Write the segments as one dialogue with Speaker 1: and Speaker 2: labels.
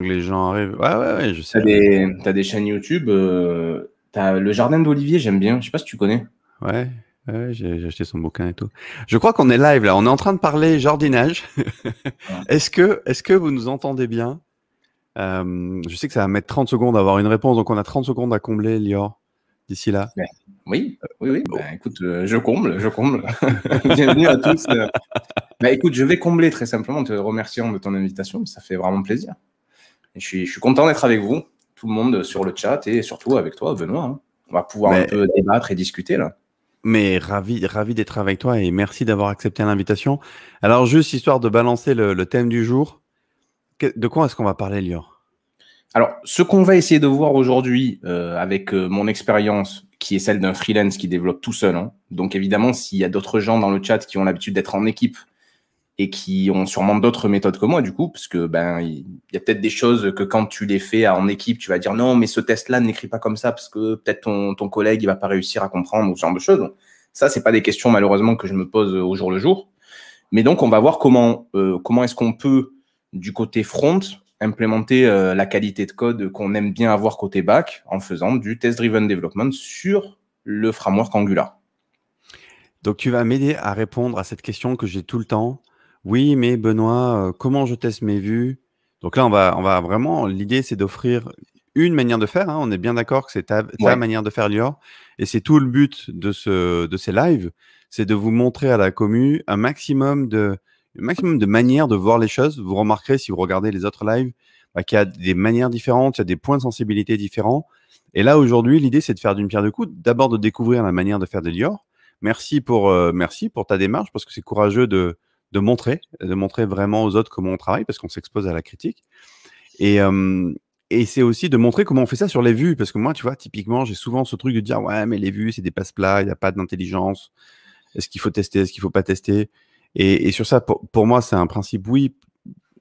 Speaker 1: les gens arrivent. Ouais, ouais, ouais, je sais. T'as des, chaînes YouTube. Euh, t'as le Jardin
Speaker 2: d'Olivier, j'aime bien. Je sais pas si tu connais. Ouais, ouais j'ai, acheté son bouquin et tout. Je crois qu'on est live là. On est en train de parler jardinage. est-ce, que, est-ce que vous nous entendez bien euh, Je sais que ça va mettre 30 secondes à avoir une réponse. Donc on a 30 secondes à combler, Lior, d'ici là.
Speaker 1: oui, oui, oui. Bah, écoute, euh, je comble, je comble. Bienvenue à tous. Bah, écoute, je vais combler très simplement en te remerciant de ton invitation. Ça fait vraiment plaisir je, suis, content d'être avec vous, tout le monde sur le chat et surtout avec toi, Benoît. Hein. On va pouvoir un
Speaker 2: peu débattre et discuter là. Mais ravi, ravi d'être avec toi et merci d'avoir accepté l'invitation. Alors juste histoire de balancer le, thème du jour, de quoi est-ce qu'on va parler, Lior
Speaker 1: Alors ce qu'on va essayer de voir aujourd'hui euh, avec euh, mon expérience, qui est celle d'un freelance qui développe tout seul. Hein. Donc évidemment, s'il y a d'autres gens dans le chat qui ont l'habitude d'être en équipe, et qui ont sûrement d'autres méthodes que moi du coup, parce que ben il y a peut-être des choses que quand tu les fais en équipe, tu vas dire non, mais ce test-là n'écrit pas comme ça parce que peut-être ton, collègue il va pas réussir à comprendre ou ce genre de choses. Donc, ça, c'est pas des questions malheureusement que je me pose euh, au jour le jour. Mais donc on va voir comment euh, comment est-ce qu'on peut du côté front implémenter euh, la qualité de code qu'on aime bien avoir côté back en faisant du test-driven development sur le framework Angular.
Speaker 2: Donc tu vas m'aider à répondre à cette question que j'ai tout le temps. Oui, mais Benoît, euh, comment je teste mes vues Donc là, on va, on va vraiment. L'idée, c'est d'offrir une manière de faire. Hein. On est bien d'accord que c'est ta, manière de faire, Lior. Et c'est tout le but de, ce, de ces lives c'est de vous montrer à la commune un maximum de, maximum de manières de voir les choses. Vous remarquerez si vous regardez les autres lives bah, qu'il y a des manières différentes, il y a des points de sensibilité différents. Et là, aujourd'hui, l'idée, c'est de faire d'une pierre deux coups. D'abord, de découvrir la manière de faire des Lior. Merci pour, euh, merci pour ta démarche parce que c'est courageux de, de montrer, de montrer vraiment aux autres comment on travaille, parce qu'on s'expose à la critique. Et, euh, et c'est aussi de montrer comment on fait ça sur les vues, parce que moi, tu vois, typiquement, j'ai souvent ce truc de dire, ouais, mais les vues, c'est des passe plats, il n'y a pas d'intelligence, est-ce qu'il faut tester, est-ce qu'il ne faut pas tester et, sur ça, pour, pour moi, c'est un principe, oui,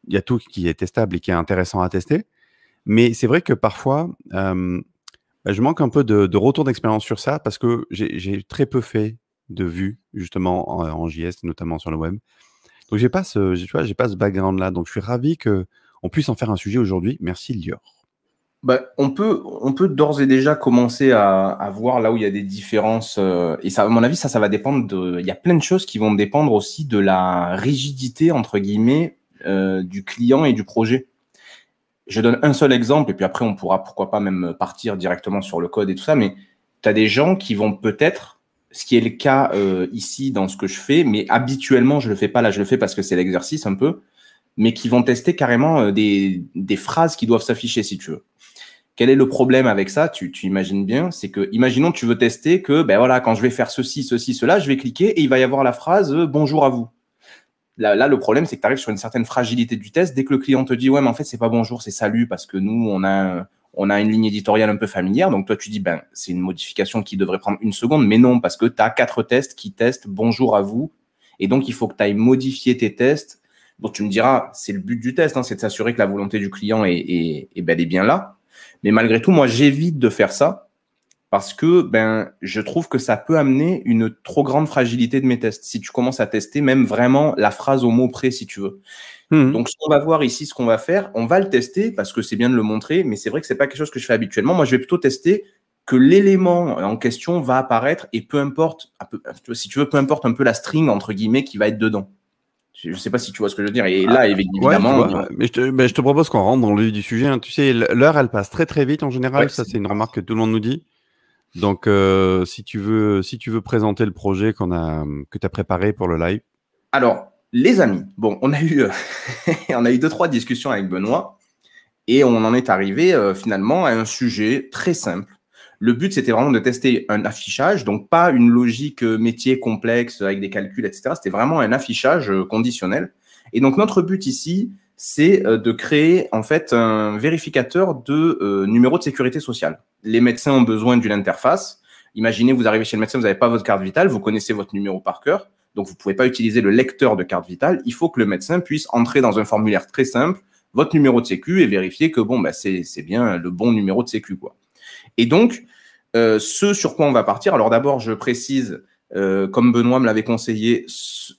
Speaker 2: il y a tout qui est testable et qui est intéressant à tester, mais c'est vrai que parfois, euh, bah, je manque un peu de, retour d'expérience sur ça, parce que j'ai très peu fait de vues, justement, en JS, notamment sur le web. Donc j'ai pas ce, tu vois, j'ai pas ce background là. Donc je suis ravi que on puisse en faire un sujet aujourd'hui. Merci Lior.
Speaker 1: Bah, on peut, on peut d'ores et déjà commencer à, voir là où il y a des différences. Euh, et ça, à mon avis, ça, ça va dépendre de. Il y a plein de choses qui vont dépendre aussi de la rigidité entre guillemets euh, du client et du projet. Je donne un seul exemple et puis après on pourra pourquoi pas même partir directement sur le code et tout ça. Mais tu as des gens qui vont peut-être ce qui est le cas euh, ici dans ce que je fais, mais habituellement, je ne le fais pas là, je le fais parce que c'est l'exercice un peu, mais qui vont tester carrément euh, des, phrases qui doivent s'afficher si tu veux. Quel est le problème avec ça tu, imagines bien, c'est que, imaginons, tu veux tester que, ben voilà, quand je vais faire ceci, ceci, cela, je vais cliquer et il va y avoir la phrase euh, bonjour à vous. Là, là, le problème, c'est que tu arrives sur une certaine fragilité du test. Dès que le client te dit, ouais, mais en fait, c'est pas bonjour, c'est salut, parce que nous, on a, on a une ligne éditoriale un peu familière. Donc toi, tu dis, ben, c'est une modification qui devrait prendre une seconde, mais non, parce que tu as quatre tests qui testent bonjour à vous. Et donc, il faut que tu ailles modifier tes tests. Bon, tu me diras, c'est le but du test, hein, c'est de s'assurer que la volonté du client est, est, et bien là. Mais malgré tout, moi, j'évite de faire ça parce que ben, je trouve que ça peut amener une trop grande fragilité de mes tests. Si tu commences à tester même vraiment la phrase au mot près, si tu veux. Mmh. Donc, ce qu'on va voir ici, ce qu'on va faire, on va le tester parce que c'est bien de le montrer, mais c'est vrai que c'est pas quelque chose que je fais habituellement. Moi, je vais plutôt tester que l'élément en question va apparaître et peu importe, si tu veux, peu importe un peu la string entre guillemets qui va être dedans. Je ne sais pas si tu vois ce que je veux dire. Et là, ah, évidemment. Euh,
Speaker 2: mais, je te, propose qu'on rentre dans le vif du sujet. Hein. Tu sais, l'heure, elle passe très très vite en général. ça, c'est une remarque que tout le monde nous dit. Donc, euh, si, tu veux, si tu veux présenter le projet a, que tu as préparé pour le live.
Speaker 1: Alors, les amis, bon, on a eu, euh, on a eu deux, trois discussions avec Benoît et on en est arrivé euh, finalement à un sujet très simple. Le but, c'était vraiment de tester un affichage, donc pas une logique euh, métier complexe avec des calculs, etc. C'était vraiment un affichage conditionnel. Et donc, notre but ici, c'est de créer en fait un vérificateur de numéro de sécurité sociale. Les médecins ont besoin d'une interface. Imaginez, vous arrivez chez le médecin, vous n'avez pas votre carte vitale, vous connaissez votre numéro par cœur. Donc, vous ne pouvez pas utiliser le lecteur de carte vitale. Il faut que le médecin puisse entrer dans un formulaire très simple votre numéro de sécu et vérifier que bon, bah, c'est bien le bon numéro de sécu. Quoi. Et donc, euh, ce sur quoi on va partir, alors d'abord, je précise euh, comme Benoît me l'avait conseillé,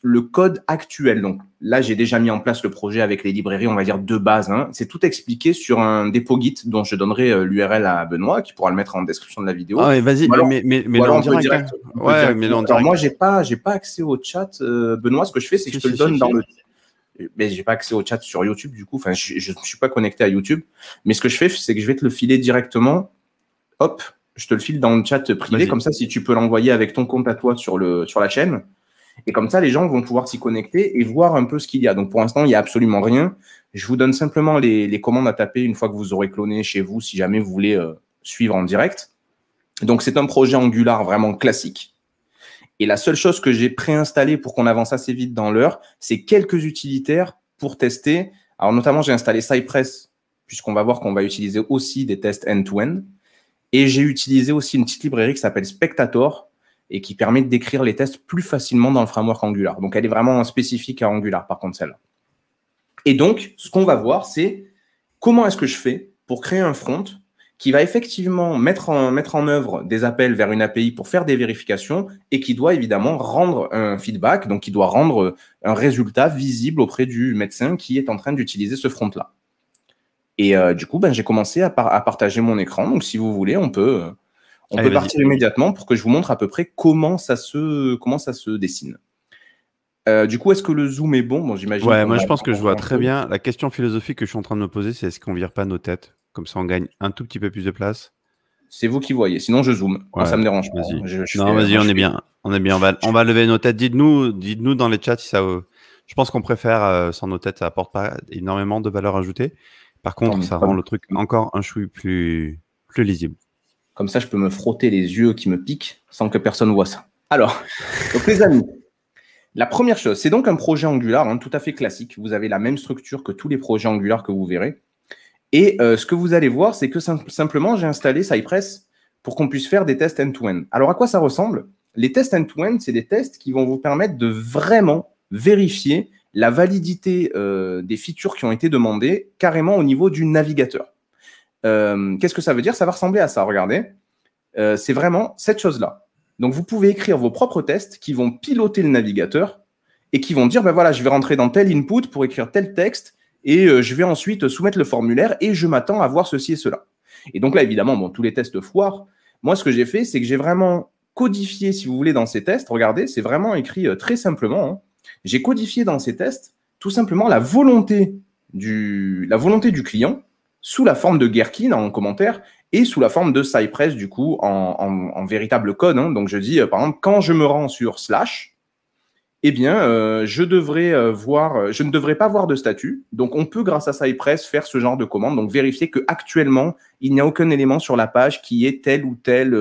Speaker 1: le code actuel, donc là j'ai déjà mis en place le projet avec les librairies, on va dire de base, hein, c'est tout expliqué sur un dépôt Git dont je donnerai euh, l'URL à Benoît qui pourra le mettre en description de la vidéo. Ah vas-y, mais, mais, mais, direct, moi j'ai pas, j'ai pas accès au chat, euh, Benoît, ce que je fais c'est que je te le donne dans le mais j'ai pas accès au chat sur YouTube du coup, enfin je ne suis pas connecté à YouTube, mais ce que je fais c'est que je vais te le filer directement, hop, je te le file dans le chat privé, comme ça, si tu peux l'envoyer avec ton compte à toi sur, le, sur la chaîne. Et comme ça, les gens vont pouvoir s'y connecter et voir un peu ce qu'il y a. Donc pour l'instant, il n'y a absolument rien. Je vous donne simplement les, commandes à taper une fois que vous aurez cloné chez vous, si jamais vous voulez euh, suivre en direct. Donc c'est un projet Angular vraiment classique. Et la seule chose que j'ai préinstallée pour qu'on avance assez vite dans l'heure, c'est quelques utilitaires pour tester. Alors notamment, j'ai installé Cypress, puisqu'on va voir qu'on va utiliser aussi des tests end-to-end. end to end et j'ai utilisé aussi une petite librairie qui s'appelle Spectator et qui permet de décrire les tests plus facilement dans le framework Angular. Donc, elle est vraiment spécifique à Angular, par contre, celle-là. Et donc, ce qu'on va voir, c'est comment est-ce que je fais pour créer un front qui va effectivement mettre en, mettre en œuvre des appels vers une API pour faire des vérifications et qui doit évidemment rendre un feedback, donc qui doit rendre un résultat visible auprès du médecin qui est en train d'utiliser ce front-là. Et euh, du coup, ben, j'ai commencé à, à, partager mon écran. Donc, si vous voulez, on peut, euh, on peut partir immédiatement pour que je vous montre à peu près comment ça se, comment ça se dessine. Euh, du coup, est-ce que le zoom est bon Bon, j'imagine. Ouais, moi, je pense que je vois très bien.
Speaker 2: La question philosophique que je suis en train de me poser, c'est est-ce qu'on vire pas nos têtes Comme ça, on gagne un tout petit peu plus de place. C'est vous qui voyez. Sinon, je zoome. Ah, ça me dérange pas. non, vas-y, on, est bien. On est bien. va, on va lever nos têtes. Dites-nous, dites-nous dans les chats si ça. je pense qu'on préfère sans nos têtes, ça apporte pas énormément de valeur ajoutée. Par contre, ça rend le truc encore un chou
Speaker 1: plus, plus lisible. Comme ça, je peux me frotter les yeux qui me piquent sans que personne voit ça. Alors, les amis, la première chose, c'est donc un projet Angular hein, tout à fait classique. Vous avez la même structure que tous les projets Angular que vous verrez. Et euh, ce que vous allez voir, c'est que simplement, j'ai installé Cypress pour qu'on puisse faire des tests end to -end. Alors, à quoi ça ressemble Les tests end-to-end, c'est des tests qui vont vous permettre de vraiment vérifier la validité euh, des features qui ont été demandées carrément au niveau du navigateur. Euh, qu'est-ce que ça veut dire Ça va ressembler à ça, regardez. Euh, c'est vraiment cette chose-là. Donc vous pouvez écrire vos propres tests qui vont piloter le navigateur et qui vont dire, ben voilà, je vais rentrer dans tel input pour écrire tel texte et je vais ensuite soumettre le formulaire et je m'attends à voir ceci et cela. Et donc là, évidemment, bon, tous les tests foire, Moi, ce que j'ai fait, c'est que j'ai vraiment codifié, si vous voulez, dans ces tests. Regardez, c'est vraiment écrit très simplement. Hein j'ai codifié dans ces tests tout simplement la volonté du, la volonté du client sous la forme de Gherkin en commentaire et sous la forme de Cypress, du coup, en, véritable code. Hein. Donc, je dis, euh, par exemple, quand je me rends sur slash, eh bien, euh, je, devrais, euh, voir, je ne devrais pas voir de statut. Donc, on peut, grâce à Cypress, faire ce genre de commande. Donc, vérifier qu'actuellement, il n'y a aucun élément sur la page qui est tel ou tel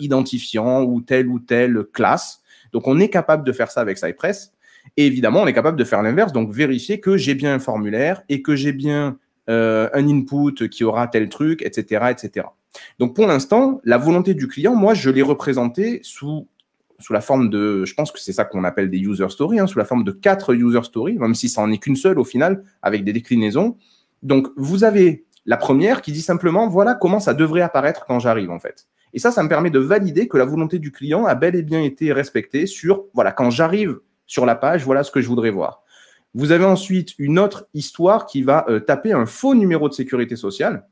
Speaker 1: identifiant ou telle ou telle classe. Donc, on est capable de faire ça avec Cypress. Et évidemment, on est capable de faire l'inverse, donc vérifier que j'ai bien un formulaire et que j'ai bien euh, un input qui aura tel truc, etc. etc. Donc pour l'instant, la volonté du client, moi, je l'ai représentée sous sous la forme de, je pense que c'est ça qu'on appelle des user stories, hein, sous la forme de quatre user stories, même si ça n'en est qu'une seule au final, avec des déclinaisons. Donc, vous avez la première qui dit simplement, voilà comment ça devrait apparaître quand j'arrive, en fait. Et ça, ça me permet de valider que la volonté du client a bel et bien été respectée sur, voilà, quand j'arrive sur la page, voilà ce que je voudrais voir. Vous avez ensuite une autre histoire qui va euh, taper un faux numéro de sécurité sociale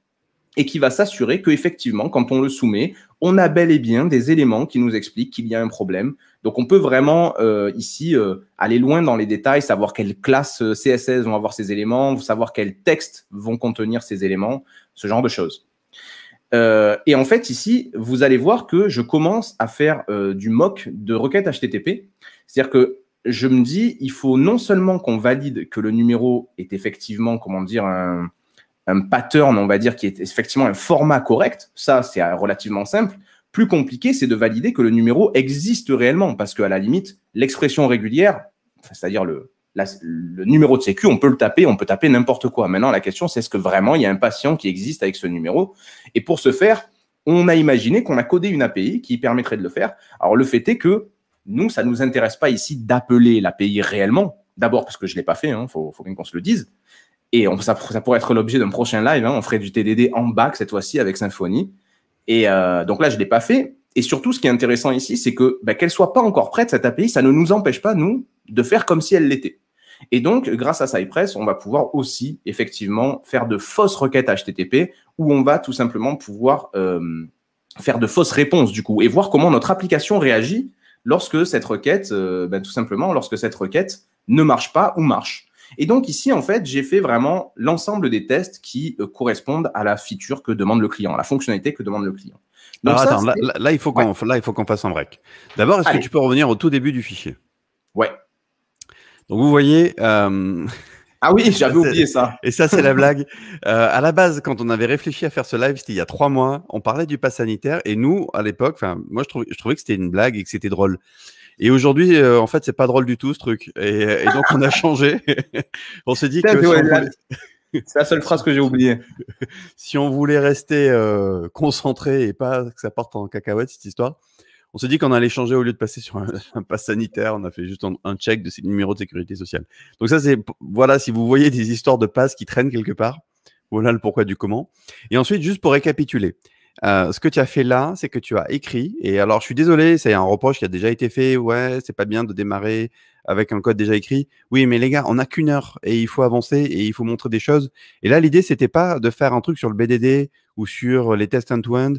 Speaker 1: et qui va s'assurer que effectivement, quand on le soumet, on a bel et bien des éléments qui nous expliquent qu'il y a un problème. Donc on peut vraiment euh, ici euh, aller loin dans les détails, savoir quelle classe CSS vont avoir ces éléments, savoir quels textes vont contenir ces éléments, ce genre de choses. et en fait, ici, vous allez voir que je commence à faire du mock de requête HTTP. C'est-à-dire que je me dis, il faut non seulement qu'on valide que le numéro est effectivement, comment dire, un, pattern, on va dire, qui est effectivement un format correct, ça c'est euh, relativement simple, plus compliqué, c'est de valider que le numéro existe réellement, parce qu'à la limite, l'expression régulière, c'est-à-dire le, le numéro de sécu, on peut le taper, on peut taper n'importe quoi. Maintenant, la question, c'est est-ce que vraiment il y a un patient qui existe avec ce numéro Et pour ce faire, on a imaginé qu'on a codé une API qui permettrait de le faire. Alors, le fait est que nous, ça ne nous intéresse pas ici d'appeler l'API réellement. D'abord parce que je ne l'ai pas fait, il hein, faut, bien qu'on se le dise. Et on, ça, pourrait être l'objet d'un prochain live. Hein. on ferait du TDD en bac cette fois-ci avec Symfony. Et euh, donc là, je ne l'ai pas fait. Et surtout, ce qui est intéressant ici, c'est que ne bah, qu'elle soit pas encore prête, cette API, ça ne nous empêche pas, nous, de faire comme si elle l'était. Et donc, grâce à Cypress, on va pouvoir aussi, effectivement, faire de fausses requêtes HTTP où on va tout simplement pouvoir euh, faire de fausses réponses, du coup, et voir comment notre application réagit lorsque cette requête, euh, ben, tout simplement, lorsque cette requête ne marche pas ou marche. Et donc ici, en fait, j'ai fait vraiment l'ensemble des tests qui euh, correspondent à la feature que demande le client, à la fonctionnalité que demande le client.
Speaker 2: attends, là, il faut qu'on fasse un break. D'abord, est-ce que tu peux revenir au tout début du fichier Ouais. Donc vous voyez, euh, Ah oui, j'avais oublié ça. Et ça, c'est la blague. Euh, à la base, quand on avait réfléchi à faire ce live, c'était il y a trois mois, on parlait du pass sanitaire et nous, à l'époque, enfin, moi, je trouvais, je trouvais que c'était une blague et que c'était drôle. Et aujourd'hui, euh, en fait, c'est pas drôle du tout ce truc. Et, donc, on a changé. on s'est dit que.
Speaker 1: c'est la seule phrase que j'ai oubliée.
Speaker 2: si on voulait rester euh, concentré et pas que ça parte en cacahuète cette histoire, on s'est dit qu'on allait changer au lieu de passer sur un, pass sanitaire, on a fait juste un, check de ces numéros de sécurité sociale. Donc ça, c'est voilà, si vous voyez des histoires de passe qui traînent quelque part, voilà le pourquoi du comment. Et ensuite, juste pour récapituler, euh, ce que tu as fait là, c'est que tu as écrit. Et alors, je suis désolé, c'est un reproche qui a déjà été fait. Ouais, c'est pas bien de démarrer avec un code déjà écrit. Oui, mais les gars, on n'a qu'une heure et il faut avancer et il faut montrer des choses. Et là, l'idée, c'était pas de faire un truc sur le BDD ou sur les tests end-to-end.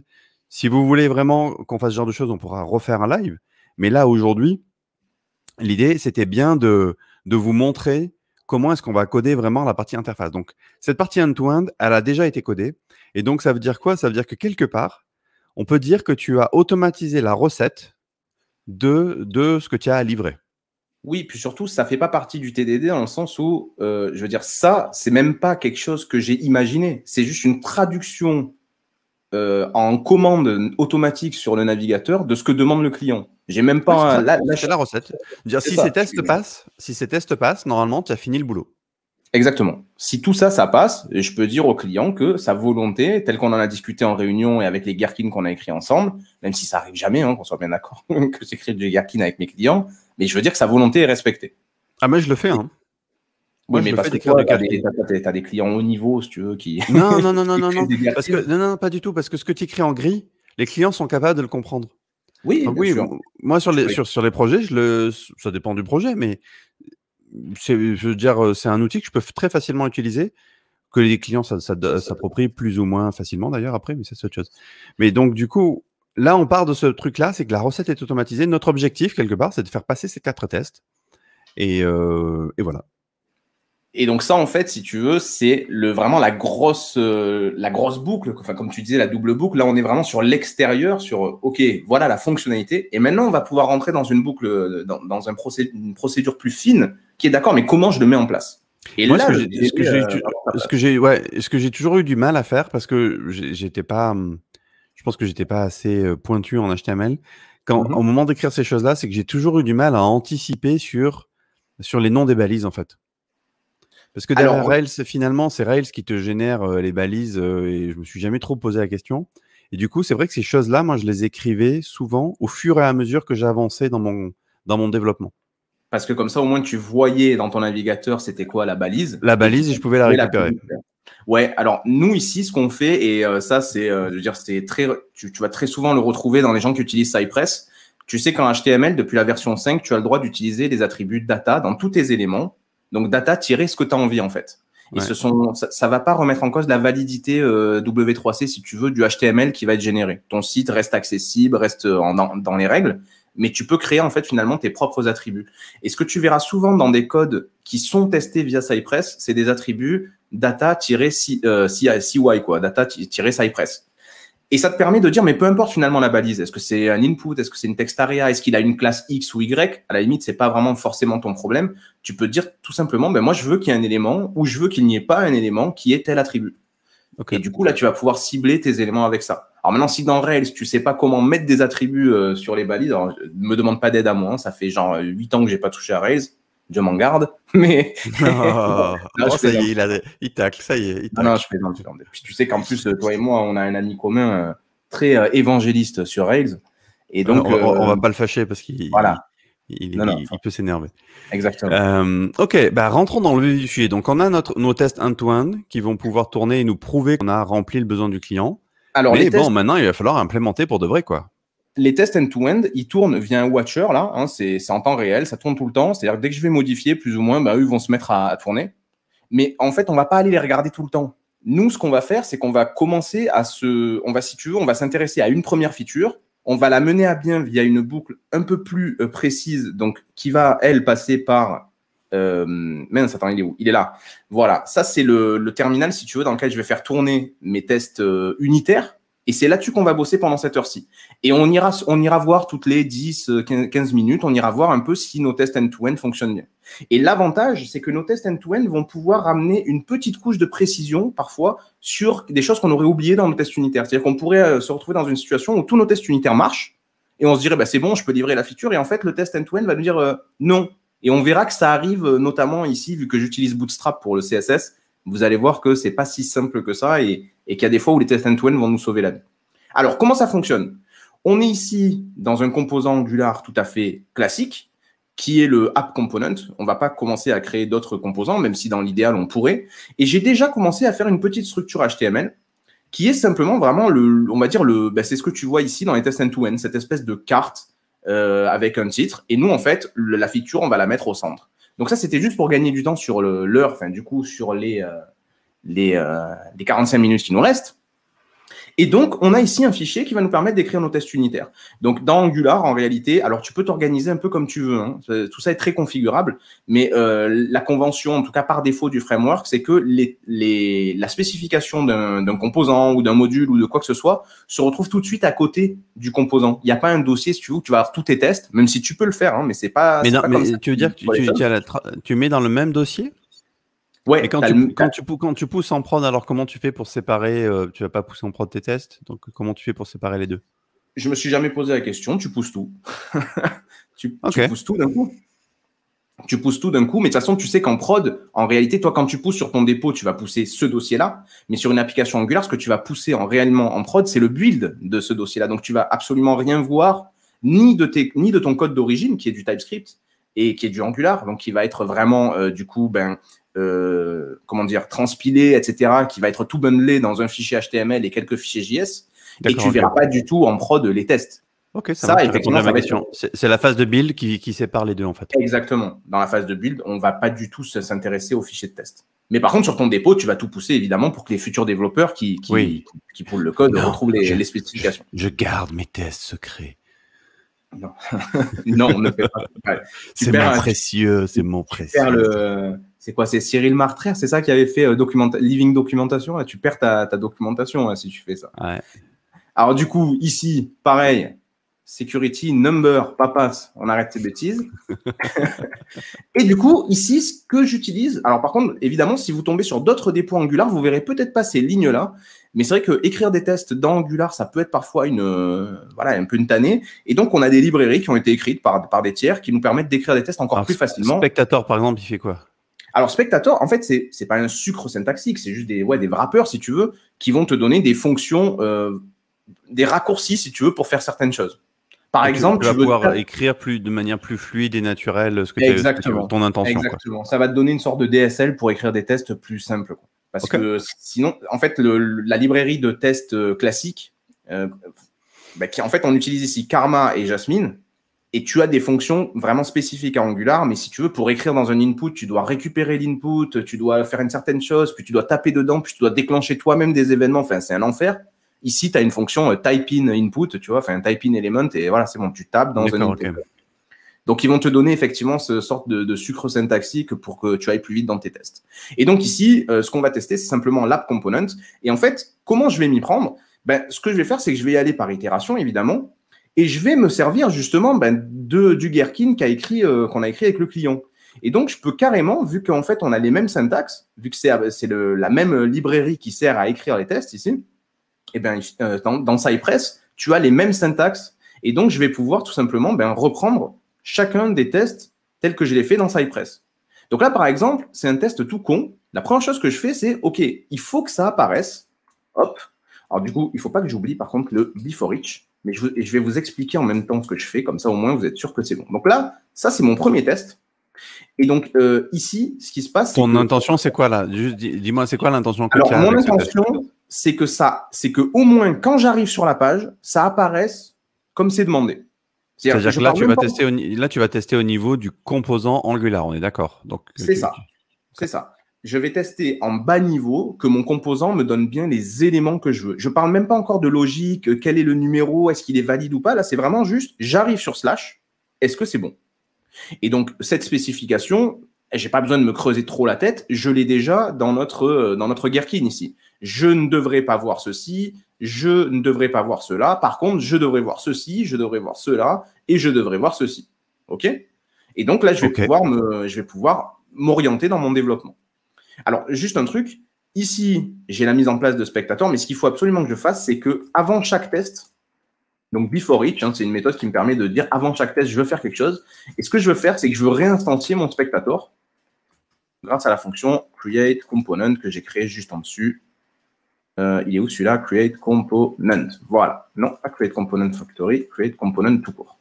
Speaker 2: Si vous voulez vraiment qu'on fasse ce genre de choses, on pourra refaire un live. Mais là, aujourd'hui, l'idée, c'était bien de, de vous montrer comment est-ce qu'on va coder vraiment la partie interface. Donc, cette partie end-to-end, elle a déjà été codée. Et donc, ça veut dire quoi Ça veut dire que quelque part, on peut dire que tu as automatisé la recette de, de ce que tu as à livrer.
Speaker 1: Oui, puis surtout, ça ne fait pas partie du TDD dans le sens où, euh, je veux dire, ça, c'est même pas quelque chose que j'ai imaginé. C'est juste une traduction euh, en commande automatique sur le navigateur de ce que demande le client. J'ai même pas la, recette. si ces tests passent, si ces tests passent, normalement tu as fini le boulot. Exactement. Si tout ça, ça passe, je peux dire au client que sa volonté, telle qu'on en a discuté en réunion et avec les gherkins qu'on a écrits ensemble, même si ça arrive jamais, hein, qu'on soit bien d'accord, que j'écris du Gherkin avec mes clients, mais je veux dire que sa volonté est respectée. Ah, mais je le fais. Hein oui, mais parce que tu t'as des, as, des, clients haut niveau, si tu veux, qui. Non, non, non, non, non, non. Parce
Speaker 2: que, non, non, pas du tout. Parce que ce que tu écris en gris, les clients sont capables de le comprendre. Oui, oui. Moi, sur les, Sur, les projets, je le, ça dépend du projet, mais je veux dire, euh, c'est un outil que je peux très facilement utiliser, que les clients s'approprient plus ou moins facilement d'ailleurs après, mais c'est autre chose. Mais donc, du coup, là, on part de ce truc-là, c'est que la recette est automatisée. Notre objectif, quelque part, c'est de faire passer ces quatre tests. Et, euh, et voilà
Speaker 1: et donc ça, en fait, si tu veux, c'est le, vraiment la grosse, euh, la grosse boucle. Enfin, comme tu disais, la double boucle. Là, on est vraiment sur l'extérieur, sur euh, OK, voilà la fonctionnalité. Et maintenant, on va pouvoir rentrer dans une boucle, euh, dans, un une procédure plus fine qui est d'accord, mais comment je le mets en place Et là, ce que
Speaker 2: j'ai, ce que j'ai toujours eu du mal à faire parce que j'étais pas, hum, je pense que j'étais pas assez pointu en HTML. Quand, mhm. au moment d'écrire ces choses-là, c'est que j'ai toujours eu du mal à anticiper sur sur les noms des balises en fait. Parce que derrière Rails, finalement, c'est Rails qui te génère euh, les balises euh, et je me suis jamais trop posé la question. Et du coup, c'est vrai que ces choses-là, moi, je les écrivais souvent au fur et à mesure que j'avançais dans mon, dans mon développement.
Speaker 1: Parce que comme ça, au moins, tu voyais dans ton navigateur, c'était quoi la balise La
Speaker 2: balise, et je pouvais la récupérer.
Speaker 1: Ouais, alors nous ici, ce qu'on fait, et euh, ça, c'est, dire, c'est très, tu, vas très souvent le retrouver dans les gens qui utilisent Cypress. Tu sais qu'en HTML, depuis la version 5, tu as le droit d'utiliser des attributs data dans tous tes éléments donc data tirer ce que tu as envie en fait. Et ce sont, ça, va pas remettre en cause la validité euh, W3C si tu veux du HTML qui va être généré. Ton site reste accessible, reste euh, en, dans, les règles, mais tu peux créer en fait finalement tes propres attributs. Et ce que tu verras souvent dans des codes qui sont testés via Cypress, c'est des attributs data-CY euh, quoi, data-Cypress. Et ça te permet de dire, mais peu importe finalement la balise, est-ce que c'est un input, est-ce que c'est une textarea, est-ce qu'il a une classe X ou Y, à la limite, c'est pas vraiment forcément ton problème. Tu peux dire tout simplement, ben moi je veux qu'il y ait un élément ou je veux qu'il n'y ait pas un élément qui est tel attribut. Okay. Et du coup, là, tu vas pouvoir cibler tes éléments avec ça. Alors maintenant, si dans Rails, tu sais pas comment mettre des attributs euh, sur les balises, alors, euh, me demande pas d'aide à moi, hein, ça fait genre 8 euh, ans que j'ai pas touché à Rails. Je m'en garde. Mais. non, oh, ça y est, il, tacle, ça y est. Il Non, non, je plaisante. Puis tu sais qu'en plus, toi et moi, on a un ami commun euh, très euh, évangéliste sur Rails. Et donc. on, va euh, pas
Speaker 2: le fâcher parce qu'il. Il, peut s'énerver.
Speaker 1: Exactement.
Speaker 2: ok, bah rentrons dans le vif du sujet. Donc, on a notre, nos tests end to qui vont pouvoir tourner et nous prouver qu'on a rempli le besoin du client. Alors, Mais les bon, maintenant, il va falloir implémenter pour de vrai, quoi
Speaker 1: les tests end-to-end, ils tournent via un watcher, là, hein, c'est en temps réel, ça tourne tout le temps, c'est-à-dire que dès que je vais modifier, plus ou moins, bah, eux, vont se mettre à, tourner. Mais en fait, on ne va pas aller les regarder tout le temps. Nous, ce qu'on va faire, c'est qu'on va commencer à se, on va, si tu veux, on va s'intéresser à une première feature, on va la mener à bien via une boucle un peu plus euh, précise, donc qui va, elle, passer par euh, mince, attends, il est où Il est là. Voilà, ça c'est le, terminal, si tu veux, dans lequel je vais faire tourner mes tests euh, unitaires. Et c'est là-dessus qu'on va bosser pendant cette heure-ci. Et on ira, on ira voir toutes les 10, 15 euh, minutes, on ira voir un peu si nos tests end-to-end fonctionnent bien. Et l'avantage, c'est que nos tests end-to-end vont pouvoir ramener une petite couche de précision, parfois, sur des choses qu'on aurait oubliées dans nos tests unitaires. C'est-à-dire qu'on pourrait euh, se retrouver dans une situation où tous nos tests unitaires marchent, et on se dirait, bah, c'est bon, je peux livrer la feature. Et en fait, le test end-to-end va nous dire euh, non. Et on verra que ça arrive, notamment ici, vu que j'utilise Bootstrap pour le CSS. Vous allez voir que c'est pas si simple que ça. Et et qu'il y a des fois où les tests end-to-end vont nous sauver la vie. Alors, comment ça fonctionne On est ici dans un composant Angular tout à fait classique, qui est le app component. On ne va pas commencer à créer d'autres composants, même si dans l'idéal, on pourrait. Et j'ai déjà commencé à faire une petite structure HTML qui est simplement vraiment le, on va dire le, ben, c'est ce que tu vois ici dans les tests end-to-end, cette espèce de carte euh, avec un titre. Et nous, en fait, la feature, on va la mettre au centre. Donc ça, c'était juste pour gagner du temps sur l'heure, enfin du coup sur les, euh, les, 45 euh, minutes qui nous restent. Et donc, on a ici un fichier qui va nous permettre d'écrire nos tests unitaires. Donc, dans Angular, en réalité, alors tu peux t'organiser un peu comme tu veux. Hein. Euh, tout ça est très configurable, mais euh, la convention, en tout cas par défaut du framework, c'est que la spécification d'un composant ou d'un module ou de quoi que ce soit se retrouve tout de suite à côté du composant. Il n'y a pas un dossier, si tu veux, où tu vas avoir tous tes tests, même si tu peux le faire, hein, mais c'est pas. Mais, pas tu veux dire que
Speaker 2: tu mets dans le même dossier Ouais, et quand tu, quand, tu, quand, pousses en prod, alors comment tu fais pour séparer euh, Tu vas pas pousser en prod tes tests, donc comment tu fais pour séparer les deux
Speaker 1: Je me suis jamais posé la question. Tu pousses tout.
Speaker 2: tu, pousses tout d'un coup. Tu pousses tout d'un coup, mais de toute façon, tu
Speaker 1: sais qu'en prod, en réalité, toi, quand tu pousses sur ton dépôt, tu vas pousser ce dossier-là, mais sur une application Angular, ce que tu vas pousser en réellement en prod, c'est le build de ce dossier-là. Donc, tu vas absolument rien voir, ni de, ni de ton code d'origine, qui est du TypeScript, et qui est du Angular, donc il va être vraiment euh, du coup ben, euh, comment dire, transpilé, etc., qui va être tout bundlé dans un fichier HTML et quelques fichiers JS, et tu verras pas du tout en prod les tests. Ok, ça, effectivement, c'est
Speaker 2: la phase de build qui, sépare les deux en fait.
Speaker 1: Exactement. Dans la phase de build, on va pas du tout s'intéresser aux fichiers de test. Mais par contre, sur ton dépôt, tu vas tout pousser évidemment pour que les futurs développeurs qui, qui,
Speaker 2: le code retrouvent les, spécifications. Je, garde mes tests secrets. Non, on ne fait pas. C'est mon précieux, c'est mon précieux
Speaker 1: c'est quoi C'est Cyril Martraire, c'est ça qui avait fait euh, Living Documentation. Ah, tu perds ta, documentation si tu fais ça. Alors du coup, ici, pareil, security number, pas passe, on arrête ces bêtises. et du coup, ici, ce que j'utilise, alors par contre, évidemment, si vous tombez sur d'autres dépôts Angular, vous verrez peut-être pas ces lignes-là, mais c'est vrai que écrire des tests dans Angular, ça peut être parfois une, euh, voilà, un peu une tannée. Et donc, on a des librairies qui ont été écrites par, par des tiers qui nous permettent d'écrire des tests encore plus facilement.
Speaker 2: Spectator, par exemple, il fait quoi
Speaker 1: alors, spectator, en fait, c'est n'est pas un sucre syntaxique, c'est juste des, ouais, des wrappers, si tu veux, qui vont te donner des fonctions, euh, des raccourcis, si tu veux, pour faire certaines choses. Par exemple, tu, vas pouvoir
Speaker 2: écrire plus, de manière plus fluide et naturelle ce que, tu pour ton intention. Exactement. Ça va
Speaker 1: te donner une sorte de DSL pour écrire des tests plus simples. Parce que sinon, en fait, la librairie de tests euh, classique, euh, bah, qui, en fait, on utilise ici Karma et Jasmine, et tu as des fonctions vraiment spécifiques à Angular, mais si tu veux, pour écrire dans un input, tu dois récupérer l'input, tu dois faire une certaine chose, puis tu dois taper dedans, puis tu dois déclencher toi-même des événements. Enfin, c'est un enfer. Ici, tu as une fonction euh, type in input, tu vois, enfin type in element, et voilà, c'est bon, tu tapes dans un input. Donc, ils vont te donner effectivement ce sorte de, sucre syntaxique pour que tu ailles plus vite dans tes tests. Et donc, ici, euh, ce qu'on va tester, c'est simplement l'app component. Et en fait, comment je vais m'y prendre ben, Ce que je vais faire, c'est que je vais y aller par itération, évidemment. Et je vais me servir justement ben, de, du Guerkin euh, qu'on a, écrit, avec le client. Et donc, je peux carrément, vu qu'en fait, on a les mêmes syntaxes, vu que c'est la même librairie qui sert à écrire les tests ici, et eh ben, euh, dans, Cypress, tu as les mêmes syntaxes. Et donc, je vais pouvoir tout simplement ben, reprendre chacun des tests tels que je les fait dans Cypress. Donc là, par exemple, c'est un test tout con. La première chose que je fais, c'est, OK, il faut que ça apparaisse. Hop. Alors du coup, il ne faut pas que j'oublie par contre le before each mais je, je vais vous expliquer en même temps ce que je fais, comme ça au moins vous êtes sûr que c'est bon. Donc là, ça c'est mon premier test. Et donc euh, ici,
Speaker 2: ce qui se passe. Ton intention, c'est quoi là Dis-moi, c'est quoi l'intention que tu as Mon intention,
Speaker 1: c'est que ça, c'est que au moins quand j'arrive sur la page, ça apparaisse comme c'est demandé. C'est-à-dire que, là, tu
Speaker 2: vas tester au, niveau du composant Angular, on est d'accord. C'est ça.
Speaker 1: C'est ça je vais tester en bas niveau que mon composant me donne bien les éléments que je veux. Je ne parle même pas encore de logique, euh, quel est le numéro, est-ce qu'il est valide ou pas. Là, c'est vraiment juste, j'arrive sur slash, est-ce que c'est bon Et donc, cette spécification, je n'ai pas besoin de me creuser trop la tête, je l'ai déjà dans notre, euh, dans notre Gherkin ici. Je ne devrais pas voir ceci, je ne devrais pas voir cela, par contre, je devrais voir ceci, je devrais voir cela, et je devrais voir ceci. OK Et donc là, je vais pouvoir me, je vais pouvoir m'orienter dans mon développement. Alors, juste un truc, ici, j'ai la mise en place de Spectator, mais ce qu'il faut absolument que je fasse, c'est que avant chaque test, donc before each, hein, c'est une méthode qui me permet de dire avant chaque test, je veux faire quelque chose. Et ce que je veux faire, c'est que je veux réinstancier mon Spectator grâce à la fonction create component que j'ai créée juste en dessus. Euh, il est où celui-là Create component. Voilà. Non, pas create component factory, create component tout court.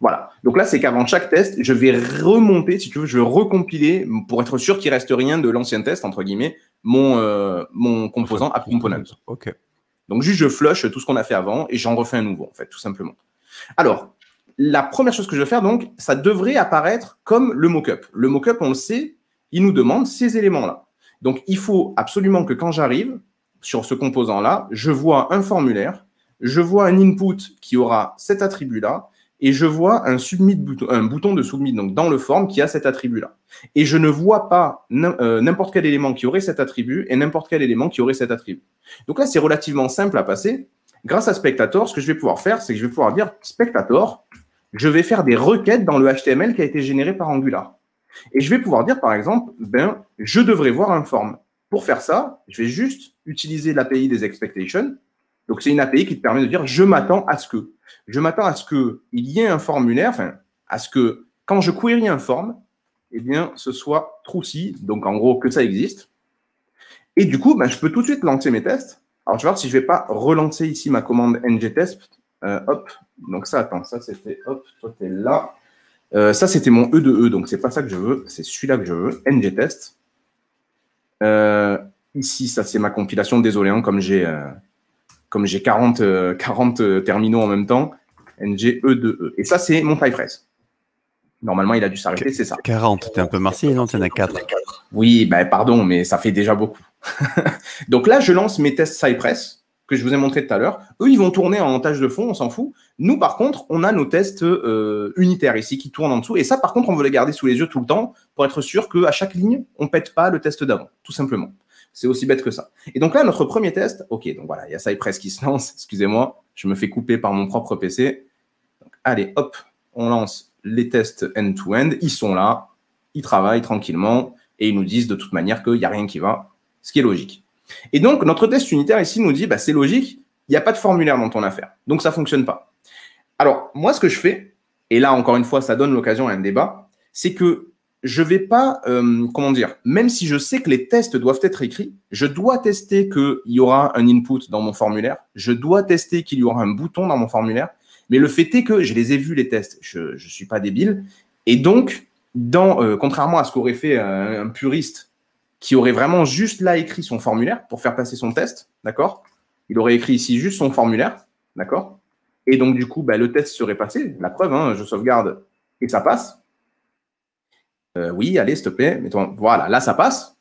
Speaker 1: Voilà. Donc là, c'est qu'avant chaque test, je vais remonter, si tu veux, je vais recompiler pour être sûr qu'il reste rien de l'ancien test, entre guillemets, mon, euh, composant à component. OK. Donc juste, je flush tout ce qu'on a fait avant et j'en refais un nouveau, en fait, tout simplement. Alors, la première chose que je vais faire, donc, ça devrait apparaître comme le mockup. Le mockup, on le sait, il nous demande ces éléments-là. Donc, il faut absolument que quand j'arrive sur ce composant-là, je vois un formulaire, je vois un input qui aura cet attribut-là, et je vois un, submit bouton, un bouton de submit donc dans le form qui a cet attribut-là. Et je ne vois pas euh, n'importe quel élément qui aurait cet attribut et n'importe quel élément qui aurait cet attribut. Donc là, c'est relativement simple à passer. Grâce à Spectator, ce que je vais pouvoir faire, c'est que je vais pouvoir dire Spectator, je vais faire des requêtes dans le HTML qui a été généré par Angular. Et je vais pouvoir dire, par exemple, ben, je devrais voir un form. Pour faire ça, je vais juste utiliser l'API des expectations donc, c'est une API qui te permet de dire je m'attends à ce que. Je m'attends à ce qu'il y ait un formulaire, enfin, à ce que quand je query un form, eh bien, ce soit troussi, donc en gros que ça existe. Et du coup, ben, je peux tout de suite lancer mes tests. Alors, je vais voir si je ne vais pas relancer ici ma commande ngtest. Euh, hop, donc ça, attends, ça c'était, hop, toi t'es là. Euh, ça, c'était mon E 2 E, donc c'est pas ça que je veux, c'est celui-là que je veux, ngtest. Euh, ici, ça c'est ma compilation, désolé, comme j'ai comme j'ai 40, 40 euh, euh, terminaux en même temps, NGE2E. E. Et ça, c'est mon PyPress. Normalement, il a dû s'arrêter, c'est
Speaker 2: ça. 40, t'es un peu marseillais, non en as 4.
Speaker 1: Oui, ben pardon, mais ça fait déjà beaucoup. Donc là, je lance mes tests Cypress que je vous ai montré tout à l'heure. Eux, ils vont tourner en tâche de fond, on s'en fout. Nous, par contre, on a nos tests euh, unitaires ici qui tournent en dessous. Et ça, par contre, on veut les garder sous les yeux tout le temps pour être sûr qu'à chaque ligne, on pète pas le test d'avant, tout simplement. C'est aussi bête que ça. Et donc là, notre premier test, ok, donc voilà, il y a Cypress qui se lance, excusez-moi, je me fais couper par mon propre PC. allez, hop, on lance les tests end-to-end, ils sont là, ils travaillent tranquillement, et ils nous disent de toute manière qu'il n'y a rien qui va, ce qui est logique. Et donc, notre test unitaire ici nous dit, bah, c'est logique, il n'y a pas de formulaire dans ton affaire, donc ça ne fonctionne pas. Alors, moi, ce que je fais, et là, encore une fois, ça donne l'occasion à un débat, c'est que je vais pas, euh, comment dire, même si je sais que les tests doivent être écrits, je dois tester qu'il y aura un input dans mon formulaire, je dois tester qu'il y aura un bouton dans mon formulaire, mais le fait est que je les ai vus, les tests, je ne suis pas débile, et donc, dans, euh, contrairement à ce qu'aurait fait un, puriste qui aurait vraiment juste là écrit son formulaire pour faire passer son test, d'accord Il aurait écrit ici juste son formulaire, d'accord Et donc, du coup, bah, le test serait passé, la preuve, hein, je sauvegarde et ça passe. Euh, oui, allez, s'il te plaît. voilà, là, ça passe.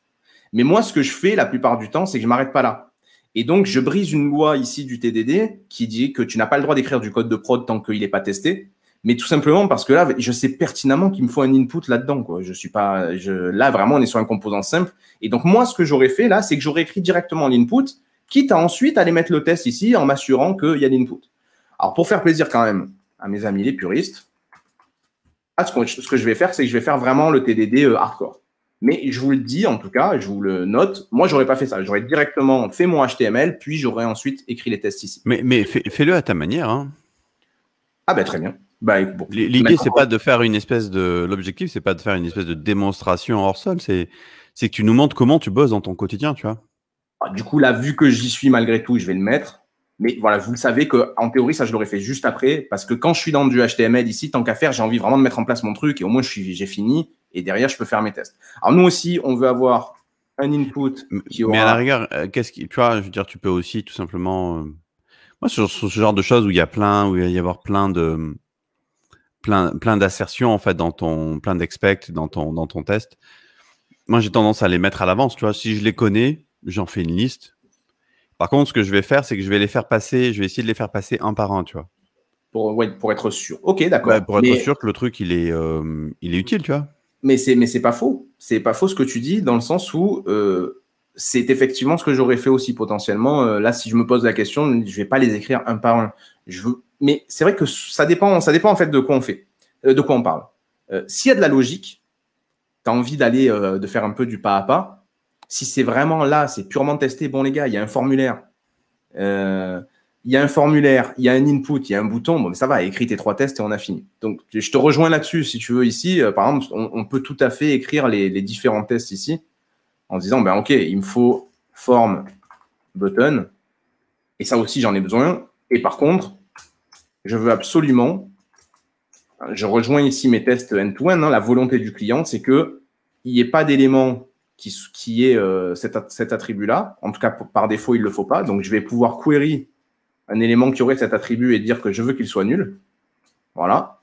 Speaker 1: Mais moi, ce que je fais la plupart du temps, c'est que je m'arrête pas là. Et donc, je brise une loi ici du TDD qui dit que tu n'as pas le droit d'écrire du code de prod tant qu'il n'est pas testé. Mais tout simplement parce que là, je sais pertinemment qu'il me faut un input là-dedans. Je suis pas, là, vraiment, on est sur un composant simple. Et donc, moi, ce que j'aurais fait là, c'est que j'aurais écrit directement l'input, quitte à ensuite aller mettre le test ici en m'assurant qu'il y a l'input. Alors, pour faire plaisir quand même à mes amis les puristes, ah, ce, que, je vais faire, c'est que je vais faire vraiment le TDD euh, hardcore. Mais je vous le dis, en tout cas, je vous le note, moi, j'aurais pas fait ça. J'aurais directement fait mon HTML, puis j'aurais ensuite écrit les tests ici.
Speaker 2: Mais, fais-le à ta manière. Hein. Ah ben très bien. Bah, L'idée, c'est pas de faire une espèce de. L'objectif, c'est pas de faire une espèce de démonstration hors sol. C'est que tu nous montres comment tu bosses dans ton quotidien, tu vois. Ah, du coup, là, vu que j'y suis malgré tout, je vais
Speaker 1: le mettre. Mais voilà, vous le savez qu'en théorie, ça je l'aurais fait juste après, parce que quand je suis dans du HTML ici, tant qu'à faire, j'ai envie vraiment de mettre en place mon truc et au moins j'ai fini et derrière je peux faire mes tests. Alors nous aussi, on veut avoir un input. Qui aura... Mais à la
Speaker 2: rigueur, euh, qu'est-ce qui, tu vois, je veux dire, tu peux aussi tout simplement. Euh, moi, sur, ce genre de choses où il y a plein, où il va y avoir plein de plein, plein d'assertions en fait dans ton plein d'expects dans ton dans ton test. Moi, j'ai tendance à les mettre à l'avance. Tu vois, si je les connais, j'en fais une liste par contre, ce que je vais faire, c'est que je vais les faire passer, je vais essayer de les faire passer un par un, tu vois.
Speaker 1: Pour, pour être sûr. Ok, d'accord. pour être sûr
Speaker 2: que le truc, il est, euh, il est utile, tu vois.
Speaker 1: Mais c'est, mais c'est pas faux. C'est pas faux ce que tu dis, dans le sens où euh, c'est effectivement ce que j'aurais fait aussi potentiellement. Euh, là, si je me pose la question, je vais pas les écrire un par un. Je veux... Mais c'est vrai que ça dépend, ça dépend en fait de quoi on fait, de quoi on parle. S'il y a de la logique, tu as envie d'aller, de faire un peu du pas à pas, si c'est vraiment là, c'est purement testé, bon les gars, il y a un formulaire. Euh, il y a un formulaire, il y a un input, il y a un bouton, bon, ça va, écris tes trois tests et on a fini. Donc, je te rejoins là-dessus, si tu veux, ici. Euh, par exemple, on, peut tout à fait écrire les, différents tests ici en disant, ben, OK, il me faut form button, et ça aussi, j'en ai besoin. Et par contre, je veux absolument, je rejoins ici mes tests end-to-end, hein, la volonté du client, c'est qu'il n'y ait pas d'éléments qui, est euh, cet, attribut-là. En tout cas, par défaut, il ne le faut pas. Donc, je vais pouvoir query un élément qui aurait cet attribut et dire que je veux qu'il soit nul. Voilà.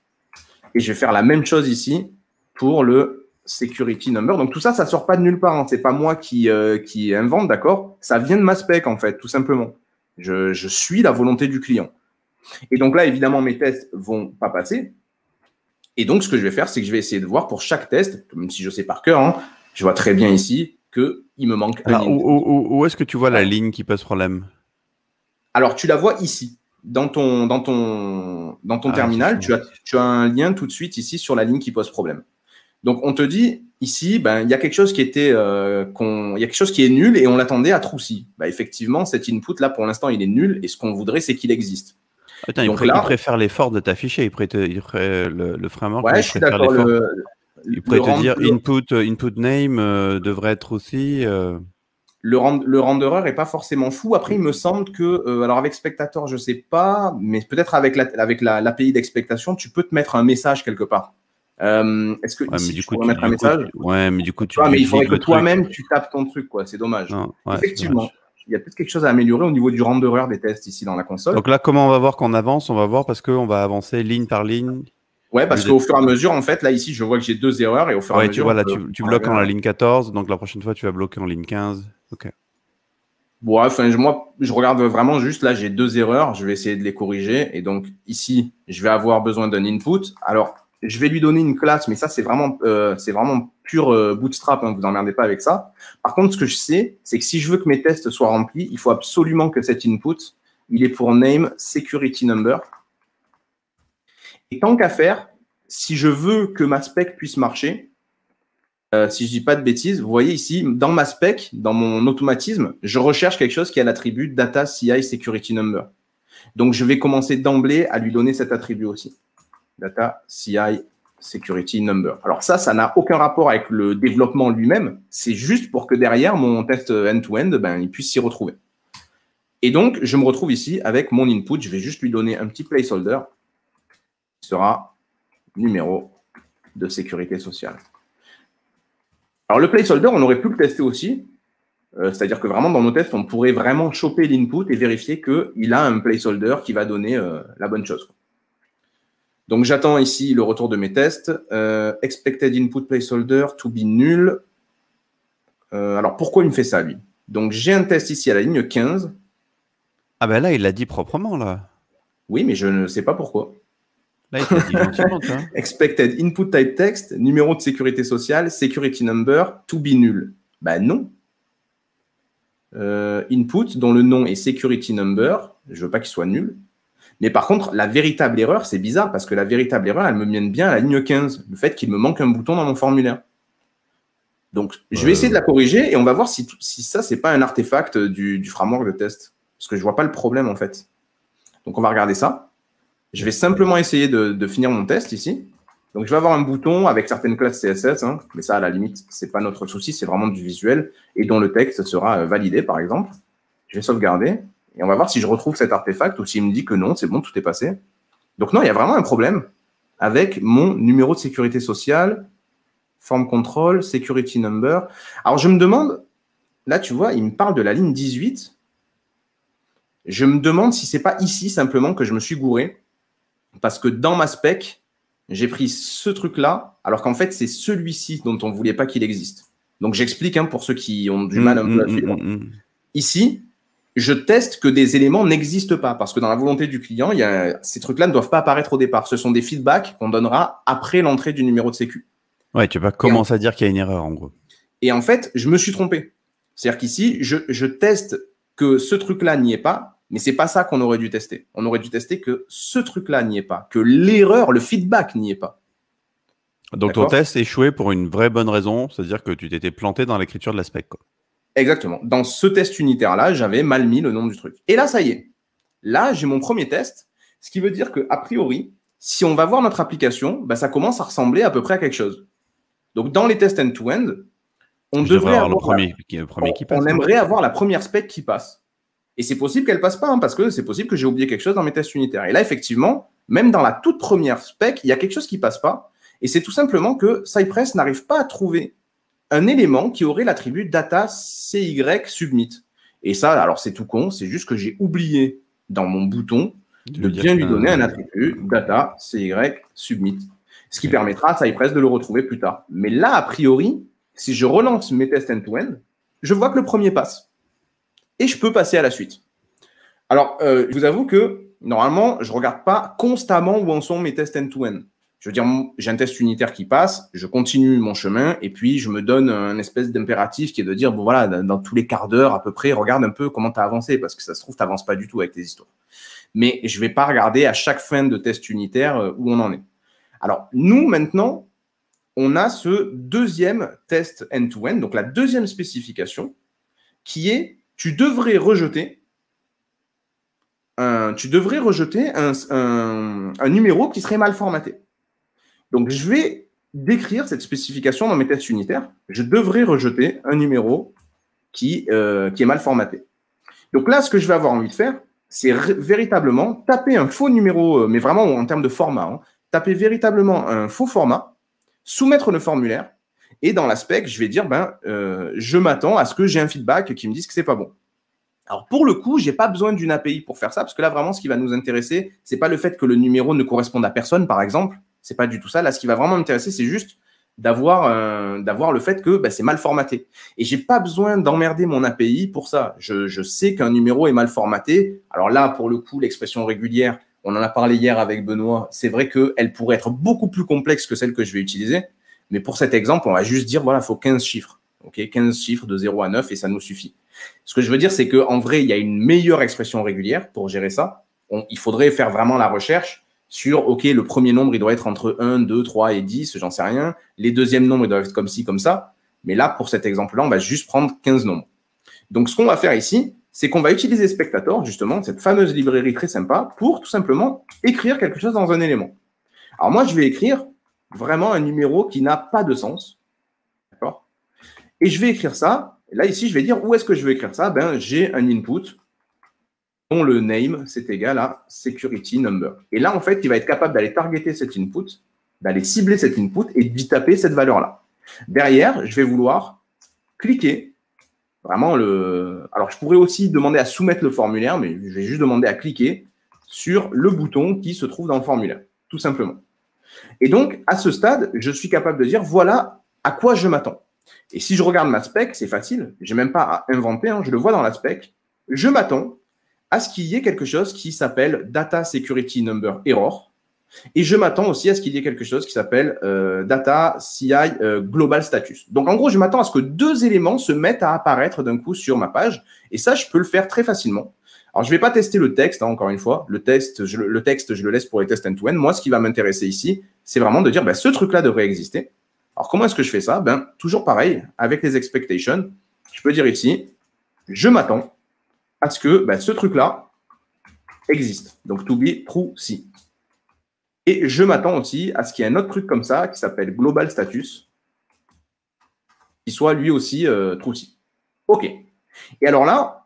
Speaker 1: Et je vais faire la même chose ici pour le security number. Donc, tout ça, ça sort pas de nulle part. Hein. C'est pas moi qui, euh, invente, d'accord Ça vient de ma spec, en fait, tout simplement. Je, suis la volonté du client. Et donc là, évidemment, mes tests vont pas passer. Et donc, ce que je vais faire, c'est que je vais essayer de voir pour chaque test, même si je sais par cœur, hein, je vois très bien ici que il me manque. Ah,
Speaker 2: où, où, est-ce que tu vois la ligne qui pose problème
Speaker 1: Alors, tu la vois ici, dans ton, dans ton, dans ton ah, terminal, tu as, tu as un lien tout de suite ici sur la ligne qui pose problème. Donc, on te dit ici, ben, il y a quelque chose qui était, euh, qu'on, y a quelque chose qui est nul et on l'attendait à Troussy. Ben, effectivement, cet input là pour l'instant il est nul et ce qu'on voudrait c'est qu'il existe.
Speaker 2: il, préfère l'effort de t'afficher, il, pourrait le, le, framework.
Speaker 1: Il pourrait te dire
Speaker 2: input, euh, input name euh, devrait être aussi. Euh.
Speaker 1: Le, rend, le renderer n'est pas forcément fou. Après, il me semble que, alors avec Spectator, je ne sais pas, mais peut-être avec l'API la, avec la, d'expectation, tu peux te mettre un message quelque part. Est-ce que tu coup, pourrais mettre un message Oui,
Speaker 2: Ouais, mais du coup, tu. mais il faudrait que toi-même,
Speaker 1: tu tapes ton truc, quoi. C'est dommage. Effectivement il y a peut-être quelque chose à améliorer au niveau du renderer des tests ici dans la console. Donc là,
Speaker 2: comment on va voir qu'on avance On va voir parce qu'on va avancer ligne par ligne
Speaker 1: Ouais, parce qu'au fur et à mesure, en fait, là, ici, je vois que j'ai deux erreurs et au fur et à mesure. Tu, vois là tu bloques en la
Speaker 2: ligne 14, donc la prochaine fois, tu vas bloquer en ligne 15. Ok.
Speaker 1: Bon, enfin, moi, je regarde vraiment juste là, j'ai deux erreurs, je vais essayer de les corriger. Et donc, ici, je vais avoir besoin d'un input. Alors, je vais lui donner une classe, mais ça, c'est vraiment, euh, c'est vraiment pur euh, bootstrap, hein, vous n'emmerdez pas avec ça. Par contre, ce que je sais, c'est que si je veux que mes tests soient remplis, il faut absolument que cet input, il est pour name security number. Et tant qu'à faire, si je veux que ma spec puisse marcher, euh, si je dis pas de bêtises, vous voyez ici, dans ma spec, dans mon automatisme, je recherche quelque chose qui a l'attribut data CI security number. Donc, je vais commencer d'emblée à lui donner cet attribut aussi. Data CI security number. Alors ça, ça n'a aucun rapport avec le développement lui-même. C'est juste pour que derrière mon test end-to-end, ben, il puisse s'y retrouver. Et donc, je me retrouve ici avec mon input. Je vais juste lui donner un petit placeholder sera numéro de sécurité sociale. Alors le placeholder, on aurait pu le tester aussi, euh, c'est-à-dire que vraiment dans nos tests, on pourrait vraiment choper l'input et vérifier qu'il a un placeholder qui va donner euh, la bonne chose. Donc j'attends ici le retour de mes tests. Euh, expected input placeholder to be null. alors pourquoi il me fait ça lui Donc j'ai un test ici à la ligne 15. Ah ben
Speaker 2: là, il l'a dit proprement
Speaker 1: là. Oui, mais je ne sais pas pourquoi.
Speaker 2: Hein.
Speaker 1: Expected input type text, numéro de sécurité sociale, security number, to be nul. Bah non. Euh, input dont le nom est security number, je veux pas qu'il soit nul. Mais par contre, la véritable erreur, c'est bizarre parce que la véritable erreur, elle me mène bien à la ligne 15, le fait qu'il me manque un bouton dans mon formulaire. Donc, je vais euh. essayer de la corriger et on va voir si, si ça, c'est pas un artefact du, du framework de test. Parce que je vois pas le problème en fait. Donc, on va regarder ça. Je vais simplement essayer de, finir mon test ici. Donc, je vais avoir un bouton avec certaines classes CSS, hein. mais ça, à la limite, c'est pas notre souci, c'est vraiment du visuel et dont le texte sera euh, validé, par exemple. Je vais sauvegarder et on va voir si je retrouve cet artefact ou s'il me dit que non, c'est bon, tout est passé. Donc, non, il y a vraiment un problème avec mon numéro de sécurité sociale, form control, security number. Alors, je me demande, là, tu vois, il me parle de la ligne 18. Je me demande si c'est pas ici simplement que je me suis gouré parce que dans ma spec, j'ai pris ce truc-là, alors qu'en fait, c'est celui-ci dont on ne voulait pas qu'il existe. Donc j'explique hein, pour ceux qui ont du mal mmh, à mmh, mmh, Ici, je teste que des éléments n'existent pas, parce que dans la volonté du client, il y ces trucs-là ne doivent pas apparaître au départ. Ce sont des feedbacks qu'on donnera après l'entrée du numéro de sécu.
Speaker 2: Ouais, tu vas commencer à dire qu'il y a une erreur en gros.
Speaker 1: Et en fait, je me suis trompé. C'est-à-dire qu'ici, je teste que ce truc-là n'y est pas, mais c'est pas ça qu'on aurait dû tester. On aurait dû tester que ce truc-là n'y est pas, que l'erreur, le feedback n'y est pas.
Speaker 2: Donc ton test échoué pour une vraie bonne raison, c'est-à-dire que tu t'étais planté dans l'écriture de la spec.
Speaker 1: Exactement. Dans ce test unitaire-là, j'avais mal mis le nom du truc. Et là, ça y est. Là, j'ai mon premier test, ce qui veut dire que a priori, si on va voir notre application, bah, ça commence à ressembler à peu près à quelque chose. Donc dans les tests end-to-end, on devrait avoir, le premier, qui, premier qui passe, on hein. aimerait avoir la première spec qui passe. Et c'est possible qu'elle passe pas, hein, parce que c'est possible que j'ai oublié quelque chose dans mes tests unitaires. Et là, effectivement, même dans la toute première spec, il y a quelque chose qui passe pas. Et c'est tout simplement que Cypress n'arrive pas à trouver un élément qui aurait l'attribut data CY submit. Et ça, alors c'est tout con, c'est juste que j'ai oublié dans mon bouton de, bien lui donner un, attribut data CY submit. Ce qui permettra à Cypress de le retrouver plus tard. Mais là, a priori, si je relance mes tests end to -end, je vois que le premier passe et je peux passer à la suite. Alors, euh, je vous avoue que normalement, je ne regarde pas constamment où en sont mes tests end-to-end. Je veux dire, j'ai un test unitaire qui passe, je continue mon chemin et puis je me donne un espèce d'impératif qui est de dire, bon voilà, dans, tous les quarts d'heure à peu près, regarde un peu comment tu as avancé parce que ça se trouve, tu n'avances pas du tout avec tes histoires. Mais je ne vais pas regarder à chaque fin de test unitaire euh, où on en est. Alors, nous, maintenant, on a ce deuxième test end to -end, donc la deuxième spécification qui est tu devrais rejeter, un, tu devrais rejeter un, numéro qui serait mal formaté. Donc, je vais décrire cette spécification dans mes tests unitaires. Je devrais rejeter un numéro qui, euh, qui est mal formaté. Donc là, ce que je vais avoir envie de faire, c'est véritablement taper un faux numéro, euh, mais vraiment en termes de format, hein. taper véritablement un faux format, soumettre le formulaire, et dans l'aspect, je vais dire, ben, euh, je m'attends à ce que j'ai un feedback qui me dise que c'est pas bon. Alors pour le coup, j'ai pas besoin d'une API pour faire ça, parce que là vraiment, ce qui va nous intéresser, c'est pas le fait que le numéro ne corresponde à personne, par exemple. C'est pas du tout ça. Là, ce qui va vraiment m'intéresser, c'est juste d'avoir euh, d'avoir le fait que ben, c'est mal formaté. Et j'ai pas besoin d'emmerder mon API pour ça. Je, je sais qu'un numéro est mal formaté. Alors là, pour le coup, l'expression régulière, on en a parlé hier avec Benoît. C'est vrai qu'elle pourrait être beaucoup plus complexe que celle que je vais utiliser. Mais pour cet exemple, on va juste dire, voilà, il faut 15 chiffres. ok 15 chiffres de 0 à 9 et ça nous suffit. Ce que je veux dire, c'est qu'en vrai, il y a une meilleure expression régulière pour gérer ça. il faudrait faire vraiment la recherche sur, OK, le premier nombre, il doit être entre 1, 2, 3 et 10, j'en sais rien. Les deuxièmes nombres, ils doivent être comme ci, comme ça. Mais là, pour cet exemple-là, on va juste prendre 15 nombres. Donc, ce qu'on va faire ici, c'est qu'on va utiliser Spectator, justement, cette fameuse librairie très sympa, pour tout simplement écrire quelque chose dans un élément. Alors moi, je vais écrire vraiment un numéro qui n'a pas de sens. D'accord Et je vais écrire ça. Et là, ici, je vais dire où est-ce que je vais écrire ça ben, J'ai un input dont le name, c'est égal à security number. Et là, en fait, il va être capable d'aller targeter cet input, d'aller cibler cet input et d'y taper cette valeur-là. Derrière, je vais vouloir cliquer. Vraiment, le. Alors, je pourrais aussi demander à soumettre le formulaire, mais je vais juste demander à cliquer sur le bouton qui se trouve dans le formulaire, tout simplement. Et donc, à ce stade, je suis capable de dire, voilà à quoi je m'attends. Et si je regarde ma spec, c'est facile, je n'ai même pas à inventer, hein. je le vois dans la spec, je m'attends à ce qu'il y ait quelque chose qui s'appelle Data Security Number Error. Et je m'attends aussi à ce qu'il y ait quelque chose qui s'appelle euh, Data CI euh, Global Status. Donc en gros, je m'attends à ce que deux éléments se mettent à apparaître d'un coup sur ma page. Et ça, je peux le faire très facilement alors, je ne vais pas tester le texte, hein, encore une fois. Le, texte, je, le texte, je le laisse pour les tests end-to-end. Moi, ce qui va m'intéresser ici, c'est vraiment de dire, ben, ce truc-là devrait exister. Alors, comment est-ce que je fais ça ben, Toujours pareil, avec les expectations. Je peux dire ici, je m'attends à ce que ben, ce truc-là existe. Donc, to be true si. Et je m'attends aussi à ce qu'il y ait un autre truc comme ça qui s'appelle global status, qui soit lui aussi euh, true si. OK. Et alors là,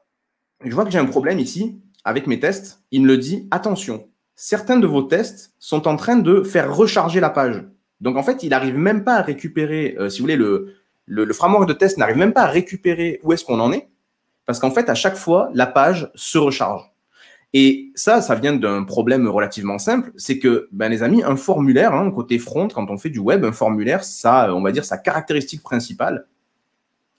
Speaker 1: je vois que j'ai un problème ici avec mes tests. Il me le dit, attention, certains de vos tests sont en train de faire recharger la page. Donc en fait, il n'arrive même pas à récupérer, euh, si vous voulez, le, framework de test n'arrive même pas à récupérer où est-ce qu'on en est, parce qu'en fait, à chaque fois, la page se recharge. Et ça, ça vient d'un problème relativement simple, c'est que, ben, les amis, un formulaire, hein, côté front, quand on fait du web, un formulaire, ça, on va dire, sa caractéristique principale,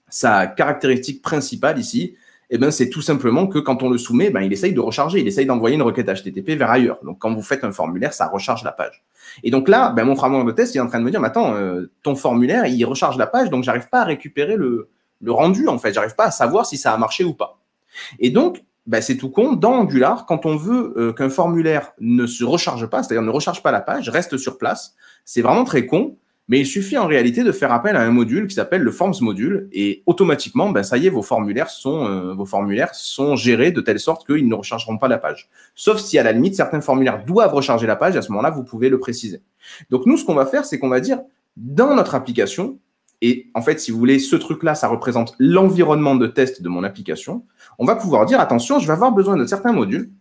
Speaker 1: sa caractéristique principale ici, eh ben, c'est tout simplement que quand on le soumet, ben, il essaye de recharger, il essaye d'envoyer une requête HTTP vers ailleurs. Donc, quand vous faites un formulaire, ça recharge la page. Et donc là, ben, mon framework de test, il est en train de me dire, mais attends, euh, ton formulaire, il recharge la page, donc j'arrive pas à récupérer le, rendu, en fait. J'arrive pas à savoir si ça a marché ou pas. Et donc, ben, c'est tout con. Dans Angular, quand on veut euh, qu'un formulaire ne se recharge pas, c'est-à-dire ne recharge pas la page, reste sur place, c'est vraiment très con. Mais il suffit en réalité de faire appel à un module qui s'appelle le Forms module et automatiquement, ben, ça y est, vos formulaires sont, euh, vos formulaires sont gérés de telle sorte qu'ils ne rechargeront pas la page. Sauf si à la limite, certains formulaires doivent recharger la page, à ce moment-là, vous pouvez le préciser. Donc nous, ce qu'on va faire, c'est qu'on va dire dans notre application, et en fait, si vous voulez, ce truc-là, ça représente l'environnement de test de mon application, on va pouvoir dire, attention, je vais avoir besoin de certains modules.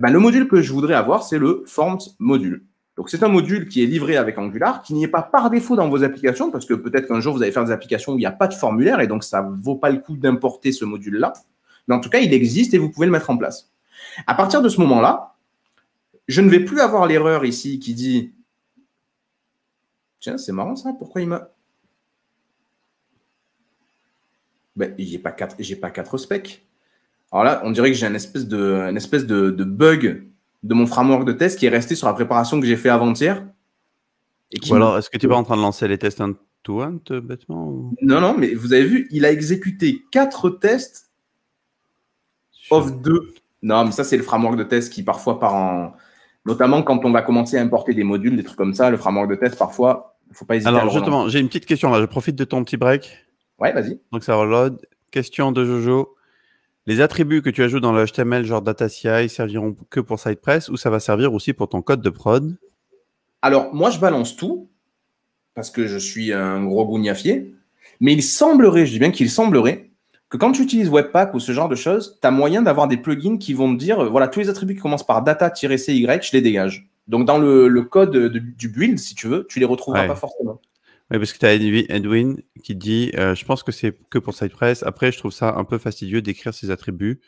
Speaker 1: Ben, le module que je voudrais avoir, c'est le Forms module. Donc, c'est un module qui est livré avec Angular, qui n'y est pas par défaut dans vos applications, parce que peut-être qu'un jour, vous allez faire des applications où il n'y a pas de formulaire, et donc ça ne vaut pas le coup d'importer ce module-là. Mais en tout cas, il existe et vous pouvez le mettre en place. À partir de ce moment-là, je ne vais plus avoir l'erreur ici qui dit Tiens, c'est marrant ça, pourquoi il m'a. Ben, j'ai pas quatre, j'ai pas quatre specs. Alors là, on dirait que j'ai une espèce de, espèce de bug de mon framework de test qui est resté sur la préparation que j'ai fait avant-hier. Ou alors, est-ce que tu n'es pas en
Speaker 2: train de lancer les tests end to end bêtement
Speaker 1: Non, non, mais vous avez vu, il a exécuté quatre tests of deux 2. Non, mais ça, c'est le framework de test qui parfois part en. Notamment quand on va commencer à importer des modules, des trucs comme ça, le framework de test, parfois, il ne faut pas hésiter Alors, à justement,
Speaker 2: j'ai une petite question là. Je profite de ton petit break. Ouais, vas-y. Donc, ça reload. Question de Jojo. Les attributs que tu ajoutes dans le HTML, genre data CI, serviront que pour SitePress ou ça va servir aussi pour ton code de prod
Speaker 1: Alors, moi, je balance tout parce que je suis un gros gougnafier. Mais il semblerait, je dis bien qu'il semblerait, que quand tu utilises Webpack ou ce genre de choses, tu as moyen d'avoir des plugins qui vont te dire euh, voilà, tous les attributs qui commencent par data-cy, je les dégage. Donc, dans le, code du build, si tu veux, tu les retrouveras pas forcément.
Speaker 2: Oui, parce que tu as Edwin qui dit euh, Je pense que c'est que pour SidePress. Après, je trouve ça un peu fastidieux d'écrire ses attributs.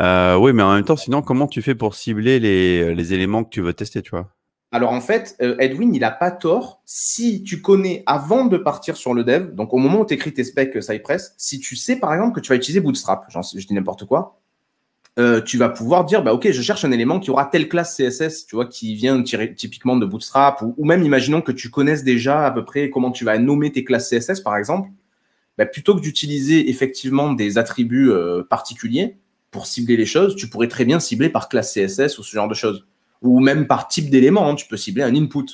Speaker 2: Euh, oui, mais en même temps, sinon, comment tu fais pour cibler les, euh, éléments que tu veux tester, tu vois
Speaker 1: alors en fait, Edwin, il n'a pas tort. Si tu connais avant de partir sur le dev, donc au moment où tu écris tes specs Cypress, si tu sais par exemple que tu vas utiliser Bootstrap, je dis n'importe quoi, euh, tu vas pouvoir dire, bah, OK, je cherche un élément qui aura telle classe CSS, tu vois, qui vient typiquement de Bootstrap, ou, même imaginons que tu connaisses déjà à peu près comment tu vas nommer tes classes CSS, par exemple. Bah, plutôt que d'utiliser effectivement des attributs euh, particuliers pour cibler les choses, tu pourrais très bien cibler par classe CSS ou ce genre de choses. Ou même par type d'élément, hein, tu peux cibler un input.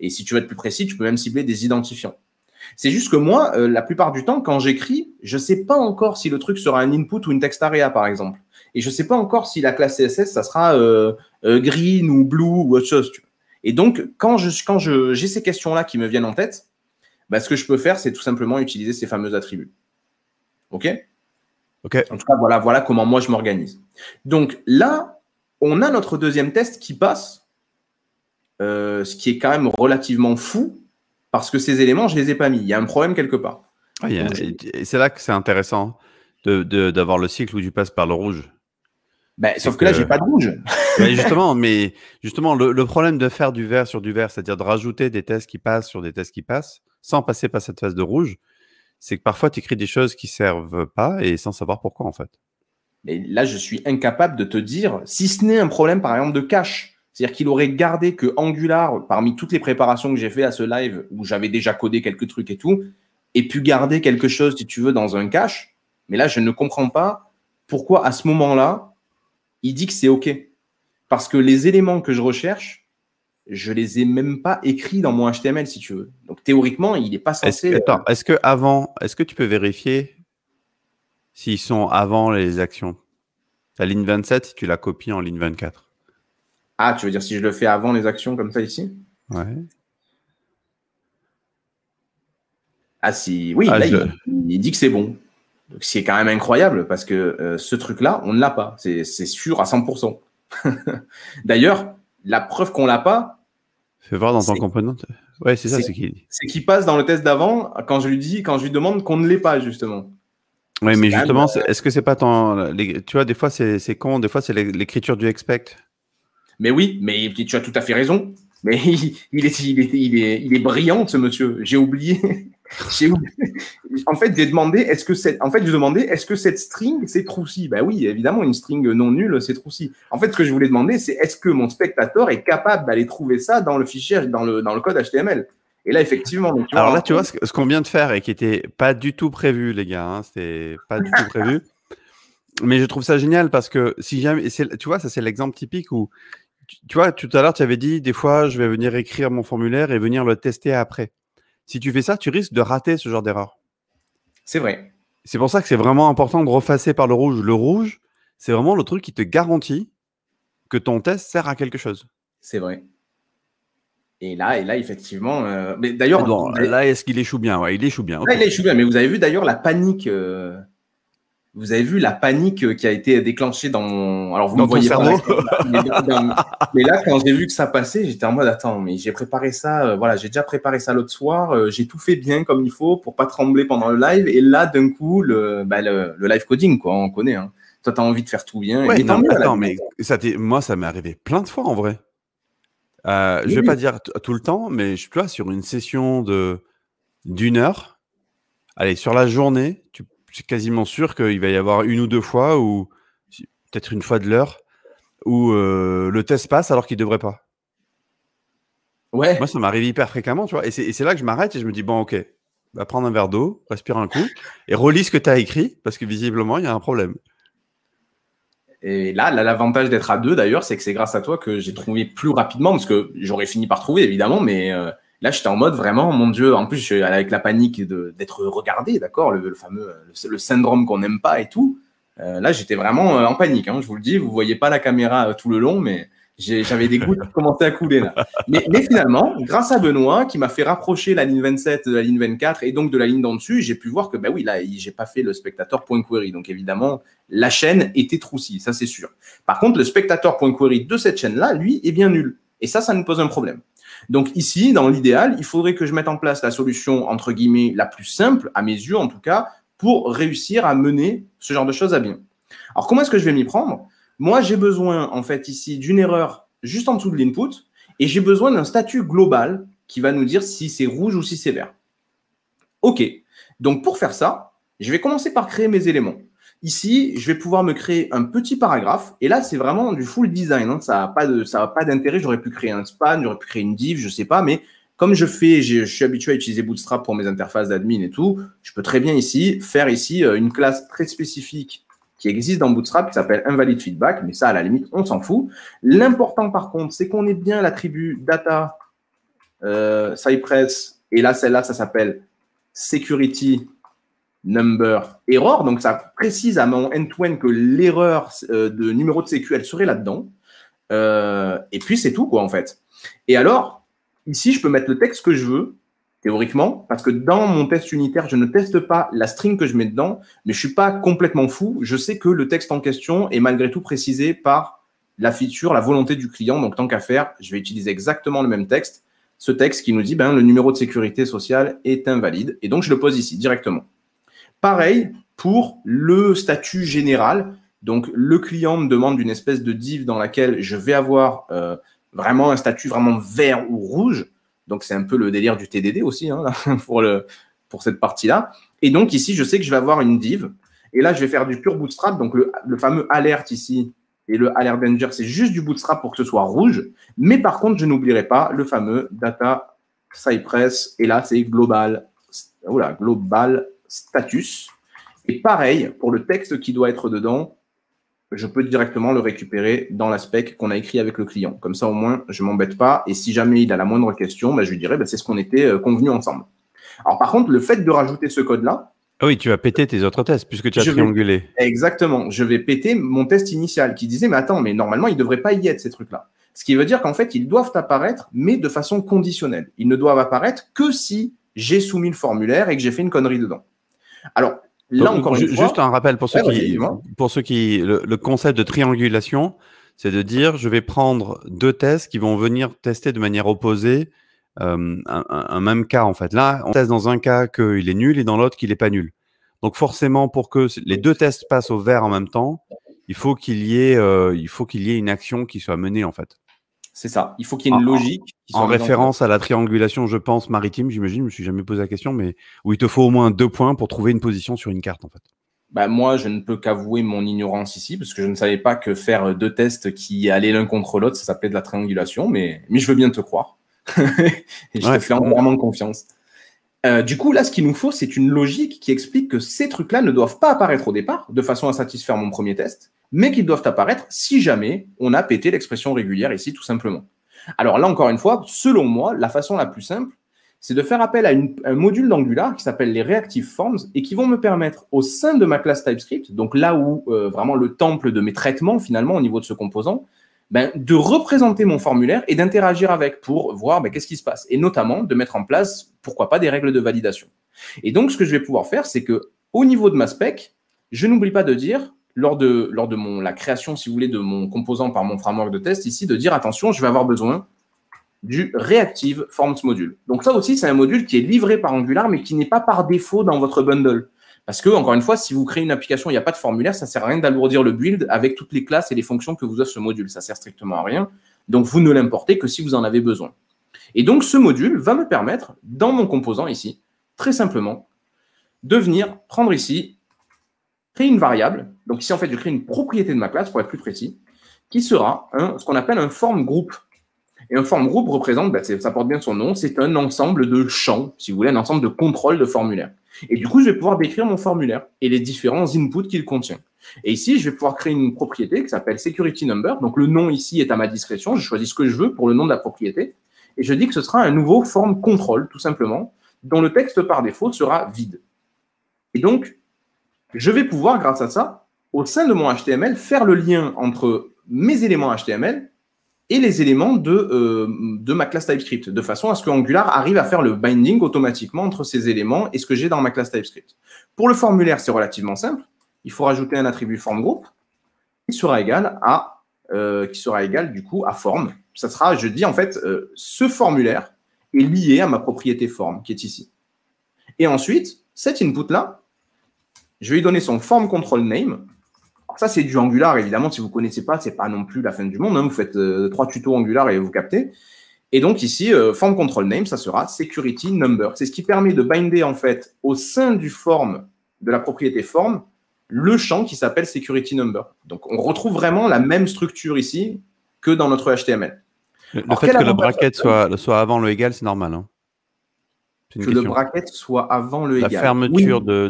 Speaker 1: Et si tu veux être plus précis, tu peux même cibler des identifiants. C'est juste que moi, euh, la plupart du temps, quand j'écris, je sais pas encore si le truc sera un input ou une textarea par exemple. Et je ne sais pas encore si la classe CSS, ça sera euh, euh, green ou blue ou autre chose. Et donc, quand j'ai je, quand je, ces questions-là qui me viennent en tête, bah, ce que je peux faire, c'est tout simplement utiliser ces fameux attributs. OK OK. En tout cas, voilà, voilà comment moi je m'organise. Donc là, on a notre deuxième test qui passe, euh, ce qui est quand même relativement fou, parce que ces éléments, je ne les ai pas mis. Il y a un problème quelque part. Ah, et
Speaker 2: c'est là que c'est intéressant d'avoir le cycle où tu passes par le rouge. Ben, sauf que, là, là, j'ai pas de rouge. justement, mais justement, le, problème de faire du vert sur du vert, c'est-à-dire de rajouter des tests qui passent sur des tests qui passent, sans passer par cette phase de rouge, c'est que parfois tu écris des choses qui servent pas et sans savoir pourquoi en fait.
Speaker 1: Mais là, je suis incapable de te dire, si ce n'est un problème par exemple de cache. C'est-à-dire qu'il aurait gardé que Angular, parmi toutes les préparations que j'ai fait à ce live, où j'avais déjà codé quelques trucs et tout, ait pu garder quelque chose, si tu veux, dans un cache. Mais là, je ne comprends pas pourquoi à ce moment-là, il dit que c'est OK. Parce que les éléments que je recherche, je les ai même pas écrits dans mon HTML, si tu veux. Donc théoriquement, il n'est pas censé. Euh,
Speaker 2: attends, est-ce que avant, est-ce que tu peux vérifier s'ils sont avant les actions La ligne 27, si tu la copies en ligne 24.
Speaker 1: Ah, tu veux dire si je le fais avant les actions comme ça ici Ouais. Ah si, oui, ah, il dit que c'est bon. Donc, c'est quand même incroyable parce que euh, ce truc-là, on ne l'a pas. C'est sûr à 100%. D'ailleurs, la preuve qu'on l'a pas.
Speaker 2: Fais voir dans ton composant. Ouais, c'est ça. C'est
Speaker 1: C'est qui passe dans le test d'avant quand je lui dis, quand je lui demande qu'on ne l'ait pas justement.
Speaker 2: Oui, mais justement, euh, est-ce que c'est pas ton. tu vois, des fois c'est con, des fois c'est l'écriture du expect.
Speaker 1: Mais oui, mais tu as tout à fait raison. Mais il, est, il, est, il est brillant, ce monsieur. J'ai oublié. en fait, j'ai demandé, est-ce que cette, en fait, est-ce que cette string c'est troussi Ben bah oui, évidemment, une string non nulle, c'est troussi. En fait, ce que je voulais demander, c'est est-ce que mon spectateur est capable d'aller trouver ça dans le fichier, dans le, dans le code HTML et là, effectivement. Alors là, tu vois, ce,
Speaker 2: qu'on vient de faire et qui était pas du tout prévu, les gars, c'est hein, c'était pas du tout prévu. Mais je trouve ça génial parce que si jamais, tu vois, ça c'est l'exemple typique où, tu vois, tout à l'heure, tu avais dit, des fois, je vais venir écrire mon formulaire et venir le tester après si tu fais ça, tu risques de rater ce genre d'erreur. C'est vrai. C'est pour ça que c'est vraiment important de refacer par le rouge. Le rouge, c'est vraiment le truc qui te garantit que ton test sert à quelque chose. C'est vrai. Et là, et là, effectivement. Euh, mais d'ailleurs, là, est-ce qu'il échoue bien ouais, il échoue bien. il échoue bien. Mais vous avez
Speaker 1: vu d'ailleurs la panique. Euh, vous avez vu la panique euh, qui a été déclenchée dans mon. Alors, vous ne voyez pas. Mais là, quand j'ai vu que ça passait, j'étais en mode attends, mais j'ai préparé ça, euh, voilà, j'ai déjà préparé ça l'autre soir, euh, j'ai tout fait bien comme il faut pour pas trembler pendant le live. Et là, d'un coup, le, bah, live coding, quoi, on connaît. Hein. Toi, tu as envie de faire tout bien. mais attends, mais
Speaker 2: moi, ça m'est arrivé plein de fois en vrai. Je ne Je vais pas dire tout le temps, mais je, suis là sur une session d'une heure, allez, sur la journée, suis quasiment sûr qu'il va y avoir une ou deux fois, ou peut-être une fois de l'heure, où euh, le test passe alors qu'il ne devrait pas. Ouais. Moi, ça m'arrive hyper fréquemment, tu vois. Et c'est là que je m'arrête et je me dis, bon, ok, va prendre un verre d'eau, respire un coup, et relis ce que tu as écrit, parce que visiblement, il y a un problème. Et
Speaker 1: là, l'avantage d'être à deux, d'ailleurs, c'est que c'est grâce à toi que j'ai trouvé plus rapidement, parce que j'aurais fini par trouver, évidemment, mais euh, Là, j'étais en mode vraiment, mon Dieu, en plus, avec la panique d'être regardé, d'accord, le, fameux le, syndrome qu'on n'aime pas et tout. Euh, là, j'étais vraiment euh, en panique, hein, je vous le dis, vous voyez pas la caméra euh, tout le long, mais j'avais des gouttes qui commençaient à couler là. Mais, finalement, grâce à Benoît, qui m'a fait rapprocher la ligne 27 de la ligne 24 et donc de la ligne d'en dessus, j'ai pu voir que, ben oui, là, j'ai pas fait le query. Donc évidemment, la chaîne était troussie, ça c'est sûr. Par contre, le query de cette chaîne-là, lui, est bien nul. Et ça, ça nous pose un problème. Donc ici, dans l'idéal, il faudrait que je mette en place la solution, entre guillemets, la plus simple, à mes yeux en tout cas, pour réussir à mener ce genre de choses à bien. Alors comment est-ce que je vais m'y prendre Moi, j'ai besoin en fait ici d'une erreur juste en dessous de l'input et j'ai besoin d'un statut global qui va nous dire si c'est rouge ou si c'est vert. OK. Donc pour faire ça, je vais commencer par créer mes éléments. Ici, je vais pouvoir me créer un petit paragraphe. Et là, c'est vraiment du full design. Hein. Ça n'a pas de, ça pas d'intérêt. J'aurais pu créer un span, j'aurais pu créer une div, je sais pas. Mais comme je fais, je, suis habitué à utiliser Bootstrap pour mes interfaces d'admin et tout, je peux très bien ici faire ici euh, une classe très spécifique qui existe dans Bootstrap qui s'appelle invalid feedback. Mais ça, à la limite, on s'en fout. L'important par contre, c'est qu'on ait bien l'attribut data euh, Cypress. Et là, celle-là, ça s'appelle security number error. Donc, ça précise à mon end-to-end que l'erreur euh, de numéro de sécu, serait là-dedans. Euh, et puis, c'est tout, quoi, en fait. Et alors, ici, je peux mettre le texte que je veux, théoriquement, parce que dans mon test unitaire, je ne teste pas la string que je mets dedans, mais je ne suis pas complètement fou. Je sais que le texte en question est malgré tout précisé par la feature, la volonté du client. Donc, tant qu'à faire, je vais utiliser exactement le même texte. Ce texte qui nous dit, ben, le numéro de sécurité sociale est invalide. Et donc, je le pose ici directement. Pareil pour le statut général. Donc, le client me demande une espèce de div dans laquelle je vais avoir euh, vraiment un statut vraiment vert ou rouge. Donc, c'est un peu le délire du TDD aussi hein, pour, cette partie-là. Et donc, ici, je sais que je vais avoir une div. Et là, je vais faire du pur bootstrap. Donc, le, fameux alert ici et le alert danger, c'est juste du bootstrap pour que ce soit rouge. Mais par contre, je n'oublierai pas le fameux data Cypress. Et là, c'est global. Voilà, global status. Et pareil, pour le texte qui doit être dedans, je peux directement le récupérer dans la spec qu'on a écrit avec le client. Comme ça, au moins, je ne m'embête pas. Et si jamais il a la moindre question, bah, je lui dirai, bah, c'est ce qu'on était euh, convenu ensemble. Alors, par contre, le fait de rajouter ce code-là,
Speaker 2: ah oui, tu vas péter tes autres tests puisque tu as triangulé.
Speaker 1: exactement. Je vais péter mon test initial qui disait, mais attends, mais normalement, il ne devrait pas y être, ces trucs-là. Ce qui veut dire qu'en fait, ils doivent apparaître, mais de façon conditionnelle. Ils ne doivent apparaître que si j'ai soumis le formulaire et que j'ai fait une connerie dedans. Alors, là encore Juste un rappel pour ceux qui,
Speaker 2: pour ceux qui, le, concept de triangulation, c'est de dire, je vais prendre deux tests qui vont venir tester de manière opposée euh, un, même cas en fait. Là, on teste dans un cas qu'il est nul et dans l'autre qu'il n'est pas nul. Donc forcément, pour que les deux tests passent au vert en même temps, il faut qu'il y ait, euh, il faut qu'il y ait une action qui soit menée en fait. C'est ça.
Speaker 1: Il faut qu'il y ait une logique. En, référence
Speaker 2: à la triangulation, je pense, maritime, j'imagine, je ne me suis jamais posé la question, mais où il te faut au moins deux points pour trouver une position sur une carte, en fait.
Speaker 1: Bah, moi, je ne peux qu'avouer mon ignorance ici, parce que je ne savais pas que faire deux tests qui allaient l'un contre l'autre, ça s'appelait de la triangulation, mais, mais je veux bien te croire. Et je te fais entièrement confiance. Euh, du coup, là, ce qu'il nous faut, c'est une logique qui explique que ces trucs-là ne doivent pas apparaître au départ, de façon à satisfaire mon premier test, mais qui doivent apparaître si jamais on a pété l'expression régulière ici, tout simplement. Alors là, encore une fois, selon moi, la façon la plus simple, c'est de faire appel à, un module d'Angular qui s'appelle les Reactive Forms et qui vont me permettre, au sein de ma classe TypeScript, donc là où euh, vraiment le temple de mes traitements, finalement, au niveau de ce composant, ben, de représenter mon formulaire et d'interagir avec pour voir mais ben, qu'est-ce qui se passe. Et notamment de mettre en place, pourquoi pas, des règles de validation. Et donc, ce que je vais pouvoir faire, c'est que au niveau de ma spec, je n'oublie pas de dire lors de, lors de la création, si vous voulez, de mon composant par mon framework de test ici, de dire attention, je vais avoir besoin du Reactive Forms Module. Donc ça aussi, c'est un module qui est livré par Angular, mais qui n'est pas par défaut dans votre bundle. Parce que, encore une fois, si vous créez une application, il n'y a pas de formulaire, ça ne sert à rien d'alourdir le build avec toutes les classes et les fonctions que vous offre ce module. Ça sert strictement à rien. Donc, vous ne l'importez que si vous en avez besoin. Et donc, ce module va me permettre, dans mon composant ici, très simplement, de venir prendre ici, créer une variable donc ici, en fait, je crée une propriété de ma classe, pour être plus précis, qui sera ce qu'on appelle un form group. Et un form group représente, ben, ça porte bien son nom, c'est un ensemble de champs, si vous voulez, un ensemble de contrôles de formulaires. Et du coup, je vais pouvoir décrire mon formulaire et les différents inputs qu'il contient. Et ici, je vais pouvoir créer une propriété qui s'appelle security number. Donc le nom ici est à ma discrétion, je choisis ce que je veux pour le nom de la propriété. Et je dis que ce sera un nouveau form control, tout simplement, dont le texte par défaut sera vide. Et donc, je vais pouvoir, grâce à ça, au sein de mon HTML, faire le lien entre mes éléments HTML et les éléments de, euh, de ma classe TypeScript, de façon à ce que Angular arrive à faire le binding automatiquement entre ces éléments et ce que j'ai dans ma classe TypeScript. Pour le formulaire, c'est relativement simple. Il faut rajouter un attribut formGroup » qui sera égal à euh, qui sera égal du coup à form. Ça sera, je dis en fait, euh, ce formulaire est lié à ma propriété form qui est ici. Et ensuite, cet input là, je vais lui donner son form control name ça, c'est du Angular. Évidemment, si vous ne connaissez pas, ce n'est pas non plus la fin du monde. Hein. Vous faites euh, trois tutos Angular et vous captez. Et donc ici, euh, form control name, ça sera security number. C'est ce qui permet de binder en fait au sein du form, de la propriété form, le champ qui s'appelle security number. Donc on retrouve vraiment la même structure ici que dans notre HTML.
Speaker 2: Le, fait que la bracket soit, avant le égal, c'est normal. Hein. que le bracket
Speaker 1: soit avant le égal. La fermeture
Speaker 2: de,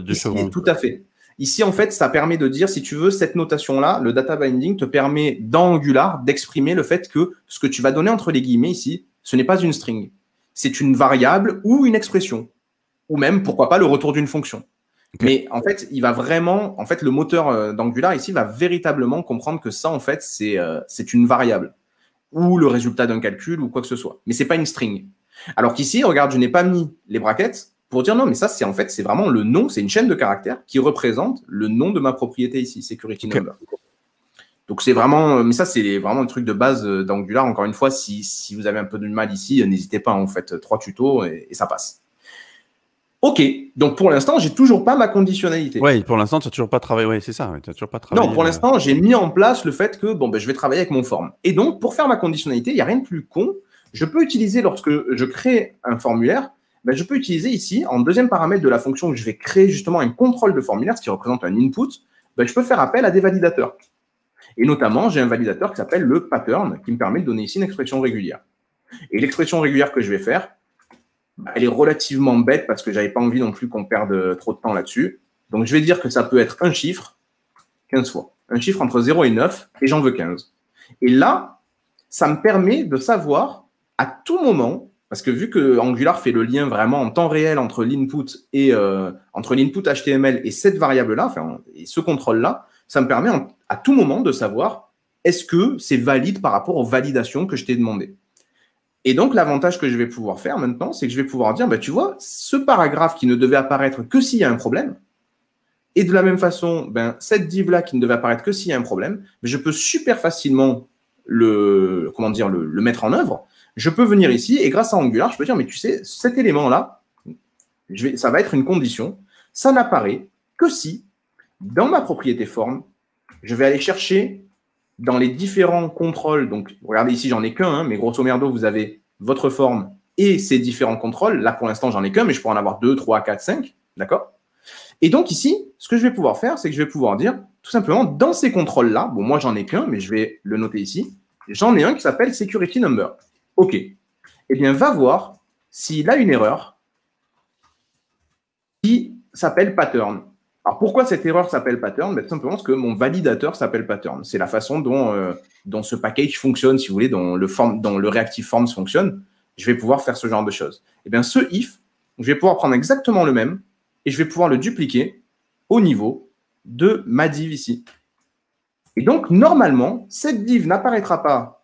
Speaker 2: Tout
Speaker 1: à fait. Ici, en fait, ça permet de dire, si tu veux, cette notation-là, le data binding te permet dans Angular d'exprimer le fait que ce que tu vas donner entre les guillemets ici, ce n'est pas une string. C'est une variable ou une expression. Ou même, pourquoi pas, le retour d'une fonction. Mais en fait, il va vraiment, en fait, le moteur euh, d'Angular ici va véritablement comprendre que ça, en fait, c'est euh, c'est une variable ou le résultat d'un calcul ou quoi que ce soit. Mais c'est pas une string. Alors qu'ici, regarde, je n'ai pas mis les braquettes, dire non, mais ça, c'est en fait, c'est vraiment le nom, c'est une chaîne de caractères qui représente le nom de ma propriété ici, security number. Donc c'est vraiment, euh, mais ça c'est vraiment le truc de base euh, d'Angular. Encore une fois, si, si, vous avez un peu de mal ici, euh, n'hésitez pas, en fait trois tutos et, ça passe. Ok, donc pour l'instant, j'ai toujours pas ma conditionnalité.
Speaker 2: Oui, pour l'instant, tu toujours pas travaillé. Oui, c'est ça, tu toujours pas travaillé. Non, pour
Speaker 1: l'instant, j'ai mis en place le fait que bon, ben, je vais travailler avec mon form. Et donc, pour faire ma conditionnalité, il n'y a rien de plus con. Je peux utiliser lorsque je crée un formulaire ben, je peux utiliser ici, en deuxième paramètre de la fonction où je vais créer justement un contrôle de formulaire, ce qui représente un input, ben, je peux faire appel à des validateurs. Et notamment, j'ai un validateur qui s'appelle le pattern, qui me permet de donner ici une expression régulière. Et l'expression régulière que je vais faire, elle est relativement bête parce que j'avais pas envie non plus qu'on perde trop de temps là-dessus. Donc, je vais dire que ça peut être un chiffre 15 fois. Un chiffre entre 0 et 9, et j'en veux 15. Et là, ça me permet de savoir à tout moment parce que vu que Angular fait le lien vraiment en temps réel entre l'input et euh, entre l'input HTML et cette variable-là, et ce contrôle-là, ça me permet à tout moment de savoir est-ce que c'est valide par rapport aux validations que je t'ai demandées. Et donc, l'avantage que je vais pouvoir faire maintenant, c'est que je vais pouvoir dire, bah, tu vois, ce paragraphe qui ne devait apparaître que s'il y a un problème, et de la même façon, ben, cette div-là qui ne devait apparaître que s'il y a un problème, je peux super facilement le, comment dire, le mettre en œuvre je peux venir ici et grâce à Angular, je peux dire, mais tu sais, cet élément-là, ça va être une condition. Ça n'apparaît que si, dans ma propriété forme, je vais aller chercher dans les différents contrôles. Donc, regardez ici, j'en ai qu'un, hein, mais grosso merdo, vous avez votre forme et ces différents contrôles. Là, pour l'instant, j'en ai qu'un, mais je pourrais en avoir deux, trois, quatre, cinq. D'accord Et donc, ici, ce que je vais pouvoir faire, c'est que je vais pouvoir dire, tout simplement, dans ces contrôles-là, bon, moi, j'en ai qu'un, mais je vais le noter ici. J'en ai un qui s'appelle security number. OK. Eh bien, va voir s'il a une erreur qui s'appelle pattern. Alors pourquoi cette erreur s'appelle pattern ben, simplement parce que mon validateur s'appelle pattern. C'est la façon euh, dont, ce package fonctionne, si vous voulez, dont le, form, dont le reactive forms fonctionne. Je vais pouvoir faire ce genre de choses. Et eh bien ce if, je vais pouvoir prendre exactement le même et je vais pouvoir le dupliquer au niveau de ma div ici. Et donc normalement, cette div n'apparaîtra pas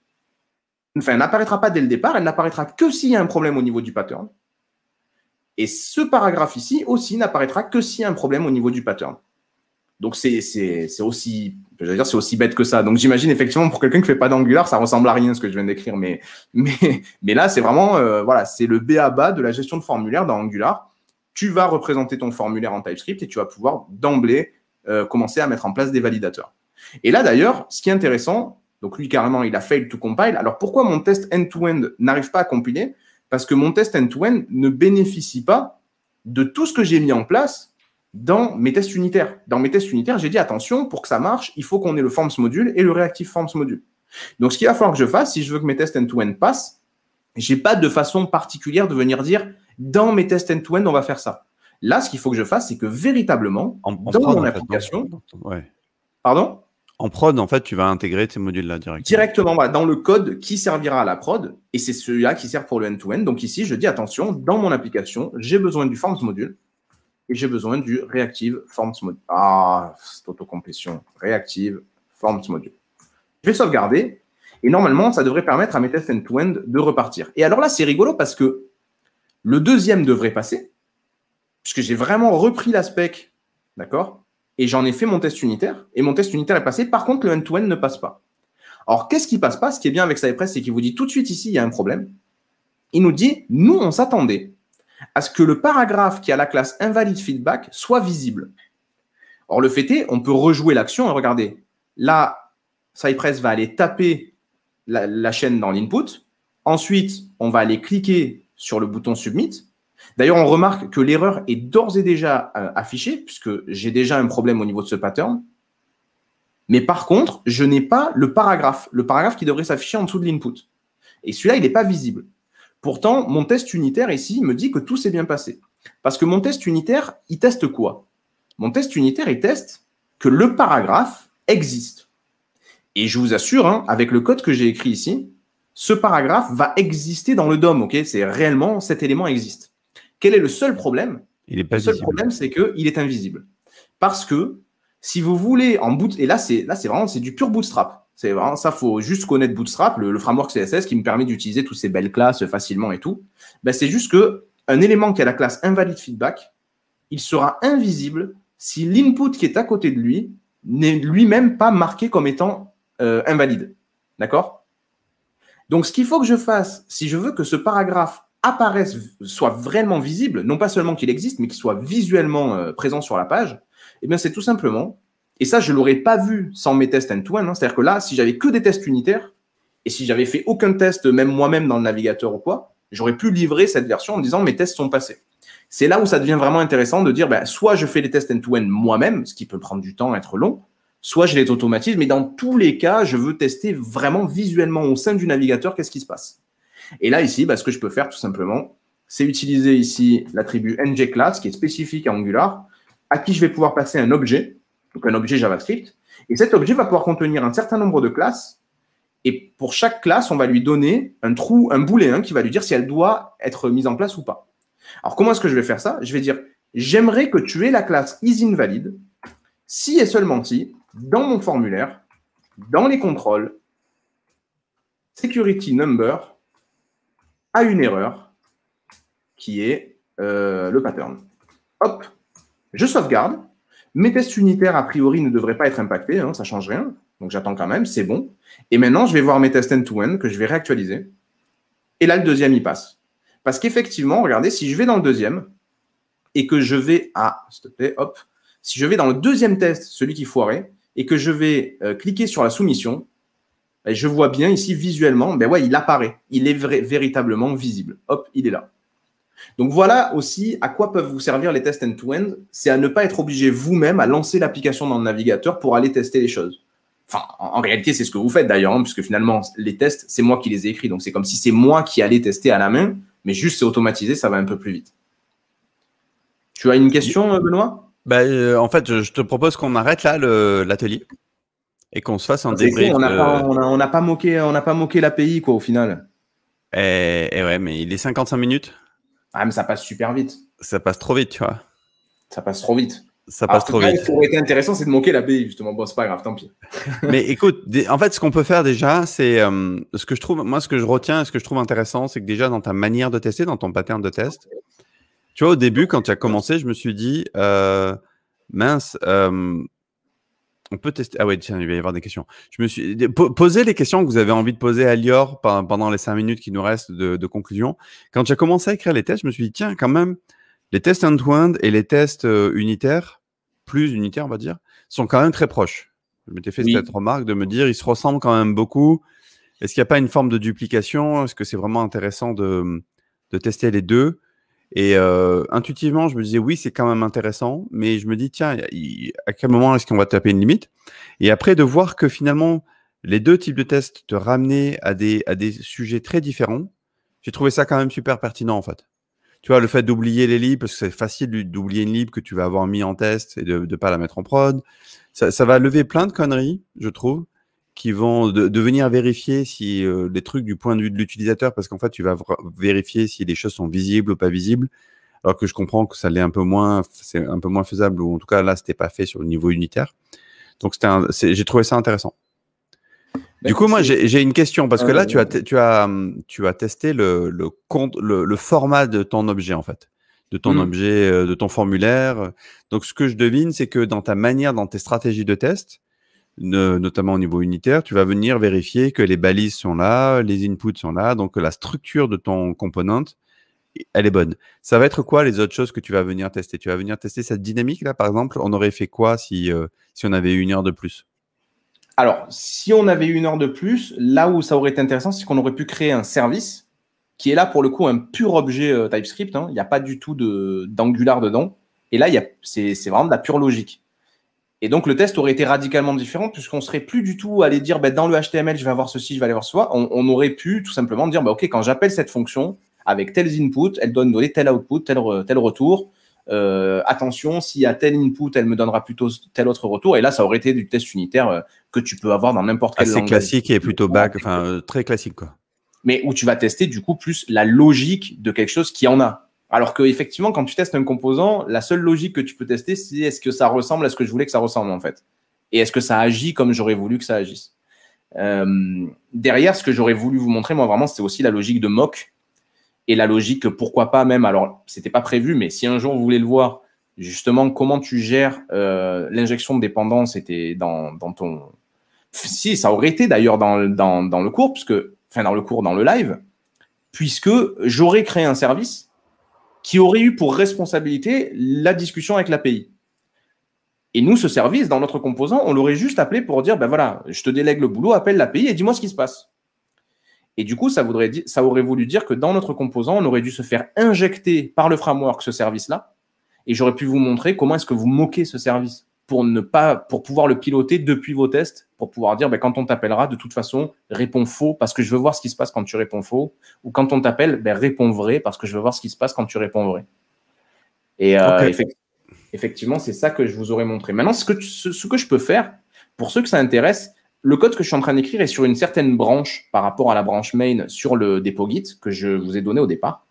Speaker 1: enfin, n'apparaîtra pas dès le départ, elle n'apparaîtra que s'il y a un problème au niveau du pattern. Et ce paragraphe ici aussi n'apparaîtra que s'il y a un problème au niveau du pattern. Donc c'est aussi, aussi bête que ça. Donc j'imagine effectivement pour quelqu'un qui fait pas d'Angular, ça ressemble à rien ce que je viens d'écrire, mais, mais, mais là c'est vraiment, euh, voilà, c'est le B à bas de la gestion de formulaire dans Angular. Tu vas représenter ton formulaire en TypeScript et tu vas pouvoir d'emblée euh, commencer à mettre en place des validateurs.
Speaker 2: Et là d'ailleurs,
Speaker 1: ce qui est intéressant, donc lui, carrément, il a fail to compile. Alors pourquoi mon test end-to-end n'arrive pas à compiler Parce que mon test end-to-end ne bénéficie pas de tout ce que j'ai mis en place dans mes tests unitaires. Dans mes tests unitaires, j'ai dit attention, pour que ça marche, il faut qu'on ait le forms module et le reactive forms module. Donc ce qu'il va falloir que je fasse, si je veux que mes tests end-to-end passent, passent, j'ai pas de façon particulière de venir dire dans mes tests end-to-end, on va faire ça. Là, ce qu'il faut que je fasse, c'est que véritablement,
Speaker 2: dans mon application. Pardon en prod, en fait, tu vas intégrer ces modules-là directement. Directement,
Speaker 1: bah, dans le code qui servira à la prod, et c'est celui-là qui sert pour le end-to-end. Donc ici, je dis attention, dans mon application, j'ai besoin du forms module et j'ai besoin du reactive forms module. Ah, cette autocomplétion. Reactive forms module. Je vais sauvegarder, et normalement, ça devrait permettre à mes tests end-to-end de repartir. Et alors là, c'est rigolo parce que le deuxième devrait passer, puisque j'ai vraiment repris l'aspect, d'accord et j'en ai fait mon test unitaire, et mon test unitaire est passé. Par contre, le end-to-end ne passe pas. Alors, qu'est-ce qui passe pas Ce qui est bien avec Cypress, c'est qu'il vous dit tout de suite ici, il y a un problème. Il nous dit, nous, on s'attendait à ce que le paragraphe qui a la classe Invalid feedback soit visible. Or, le fait est, on peut rejouer l'action et regardez, là, Cypress va aller taper la chaîne dans l'input. Ensuite, on va aller cliquer sur le bouton submit D'ailleurs, on remarque que l'erreur est d'ores et déjà euh, affichée, puisque j'ai déjà un problème au niveau de ce pattern. Mais par contre, je n'ai pas le paragraphe, le paragraphe qui devrait s'afficher en dessous de l'input. Et celui-là, il n'est pas visible. Pourtant, mon test unitaire ici me dit que tout s'est bien passé. Parce que mon test unitaire, il teste quoi Mon test unitaire, il teste que le paragraphe existe. Et je vous assure, hein, avec le code que j'ai écrit ici, ce paragraphe va exister dans le DOM. Ok, C'est réellement, cet élément existe. Quel est le seul problème Le seul problème, c'est qu'il est invisible. Parce que si vous voulez en boot, et là c'est c'est vraiment c'est du pur bootstrap. C'est vraiment ça, faut juste connaître Bootstrap, le, framework CSS qui me permet d'utiliser toutes ces belles classes facilement et tout. Ben, c'est juste que un élément qui a la classe invalid feedback, il sera invisible si l'input qui est à côté de lui n'est lui-même pas marqué comme étant euh, invalide. D'accord Donc ce qu'il faut que je fasse, si je veux que ce paragraphe apparaissent, soit vraiment visibles, non pas seulement qu'il existe, mais qu'ils soit visuellement présents euh, présent sur la page, eh bien, c'est tout simplement, et ça, je ne l'aurais pas vu sans mes tests end-to-end, hein. c'est-à-dire que là, si j'avais que des tests unitaires, et si j'avais fait aucun test, même moi-même dans le navigateur ou quoi, j'aurais pu livrer cette version en disant mes tests sont passés. C'est là où ça devient vraiment intéressant de dire, bah, soit je fais les tests end-to-end moi-même, ce qui peut prendre du temps, être long, soit je les automatise, mais dans tous les cas, je veux tester vraiment visuellement au sein du navigateur qu'est-ce qui se passe. Et là, ici, bah, ce que je peux faire tout simplement, c'est utiliser ici l'attribut ngClass qui est spécifique à Angular, à qui je vais pouvoir passer un objet, donc un objet JavaScript. Et cet objet va pouvoir contenir un certain nombre de classes. Et pour chaque classe, on va lui donner un trou, un booléen qui va lui dire si elle doit être mise en place ou pas. Alors, comment est-ce que je vais faire ça Je vais dire, j'aimerais que tu aies la classe isInvalid, si et seulement si, dans mon formulaire, dans les contrôles, security number, à une erreur qui est euh, le pattern. Hop, je sauvegarde. Mes tests unitaires, a priori, ne devraient pas être impactés, hein, ça ne change rien. Donc j'attends quand même, c'est bon. Et maintenant, je vais voir mes tests end-to-end que je vais réactualiser. Et là, le deuxième, il passe. Parce qu'effectivement, regardez, si je vais dans le deuxième et que je vais à, s'il hop, si je vais dans le deuxième test, celui qui foirait, et que je vais euh, cliquer sur la soumission, je vois bien ici visuellement, ben ouais, il apparaît, il est véritablement visible. Hop, il est là. Donc voilà aussi à quoi peuvent vous servir les tests end-to-end. C'est à ne pas être obligé vous-même à lancer l'application dans le navigateur pour aller tester les choses. Enfin, en, réalité, c'est ce que vous faites d'ailleurs, hein, puisque finalement, les tests, c'est moi qui les ai écrits. Donc c'est comme si c'est moi qui allais tester à la main, mais juste c'est
Speaker 2: automatisé, ça va un peu plus vite. Tu as une question, euh, Benoît bah, euh, En fait, je te propose qu'on arrête là l'atelier et qu'on se fasse un ah, débrief. on n'a pas,
Speaker 1: a, pas moqué, on a pas moqué l'API quoi au final. Et,
Speaker 2: eh, eh ouais, mais il
Speaker 1: est 55 minutes.
Speaker 2: Ah mais ça passe super vite. Ça passe trop vite, tu vois. Ça passe trop vite. Ça passe trop vite. Ce qui
Speaker 1: aurait été intéressant, c'est de moquer l'API justement. Bon, c'est pas grave, tant pis.
Speaker 2: mais écoute, en fait, ce qu'on peut faire déjà, c'est euh, ce que je trouve, moi, ce que je retiens, ce que je trouve intéressant, c'est que déjà dans ta manière de tester, dans ton pattern de test, tu vois, au début, quand tu as commencé, je me suis dit, euh, mince. Euh, on peut tester. Ah ouais, tiens, il va y avoir des questions. Je me suis posez les questions que vous avez envie de poser à Lior pendant les cinq minutes qui nous restent de, conclusion. Quand j'ai commencé à écrire les tests, je me suis dit tiens, quand même, les tests end-to-end et les tests euh, unitaires, plus unitaires, on va dire, sont quand même très proches. Je m'étais fait cette remarque de me dire ils se ressemblent quand même beaucoup. Est-ce qu'il n'y a pas une forme de duplication Est-ce que c'est vraiment intéressant de, de tester les deux et euh, intuitivement, je me disais, oui, c'est quand même intéressant, mais je me dis, tiens, à quel moment est-ce qu'on va taper une limite Et après, de voir que finalement, les deux types de tests te ramenaient à des, à des sujets très différents, j'ai trouvé ça quand même super pertinent, en fait. Tu vois, le fait d'oublier les libres, parce que c'est facile d'oublier une libre que tu vas avoir mis en test et de ne pas la mettre en prod, ça va lever plein de conneries, je trouve, qui vont de, venir vérifier si euh, les trucs du point de vue de l'utilisateur, parce qu'en fait, tu vas vérifier si les choses sont visibles ou pas visibles, alors que je comprends que ça l'est un peu moins, c'est un peu moins faisable, ou en tout cas là, c'était pas fait sur le niveau unitaire. Donc j'ai trouvé ça intéressant. Bah, du coup, moi, j'ai une question, parce que là, tu as, euh. tu, as, hum, tu as testé le, le, le, format de ton objet, en fait de ton mmh. objet, euh, de ton formulaire. Donc, ce que je devine, c'est que dans ta manière, dans tes stratégies de test, notamment au niveau unitaire, tu vas venir vérifier que les balises sont là, les inputs sont là, donc la structure de ton component, elle est bonne. Ça va être quoi les autres choses que tu vas venir tester Tu vas venir tester cette dynamique-là, par exemple, on aurait fait quoi si, euh, si on avait eu une heure de plus
Speaker 1: Alors, si on avait eu une heure de plus, là où ça aurait été intéressant, c'est qu'on aurait pu créer un service qui est là pour le coup un pur objet euh, TypeScript. Hein. Il n'y a pas du tout d'Angular dedans. Et là, c'est vraiment de la pure logique. Et donc, le test aurait été radicalement différent puisqu'on serait plus du tout allé dire, ben, dans le HTML, je vais avoir ceci, je vais aller voir cela. On, on aurait pu tout simplement dire, ben, OK, quand j'appelle cette fonction, avec tels input, elle donne donner tel output, tel, retour. Euh, attention, s'il y a tel input, elle me donnera plutôt tel autre retour. Et là, ça aurait été du test unitaire euh, que tu peux avoir dans n'importe quel C'est classique
Speaker 2: et plutôt bac, enfin, euh, très classique, quoi.
Speaker 1: Mais où tu vas tester, du coup, plus la logique de quelque chose qui en a. Alors que effectivement, quand tu testes un composant, la seule logique que tu peux tester, c'est est-ce que ça ressemble à ce que je voulais que ça ressemble en fait, et est-ce que ça agit comme j'aurais voulu que ça agisse. Euh, derrière, ce que j'aurais voulu vous montrer, moi vraiment, c'est aussi la logique de mock et la logique pourquoi pas même. Alors, c'était pas prévu, mais si un jour vous voulez le voir, justement, comment tu gères euh, l'injection de dépendance était dans, dans, ton. Si, ça aurait été d'ailleurs dans, dans, dans, le cours, puisque, enfin, dans le cours, dans le live, puisque j'aurais créé un service qui aurait eu pour responsabilité la discussion avec l'API. Et nous, ce service, dans notre composant, on l'aurait juste appelé pour dire, ben voilà, je te délègue le boulot, appelle l'API et dis-moi ce qui se passe. Et du coup, ça, voudrait, ça aurait voulu dire que dans notre composant, on aurait dû se faire injecter par le framework ce service-là. Et j'aurais pu vous montrer comment est-ce que vous moquez ce service pour, ne pas, pour pouvoir le piloter depuis vos tests pour pouvoir dire, ben, quand on t'appellera, de toute façon, réponds faux parce que je veux voir ce qui se passe quand tu réponds faux. Ou quand on t'appelle, ben, réponds vrai parce que je veux voir ce qui se passe quand tu réponds vrai. Et euh, effectivement, c'est ça que je vous aurais montré. Maintenant, ce que, ce, que, je peux faire, pour ceux que ça intéresse, le code que je suis en train d'écrire est sur une certaine branche par rapport à la branche main sur le dépôt Git que je vous ai donné au départ.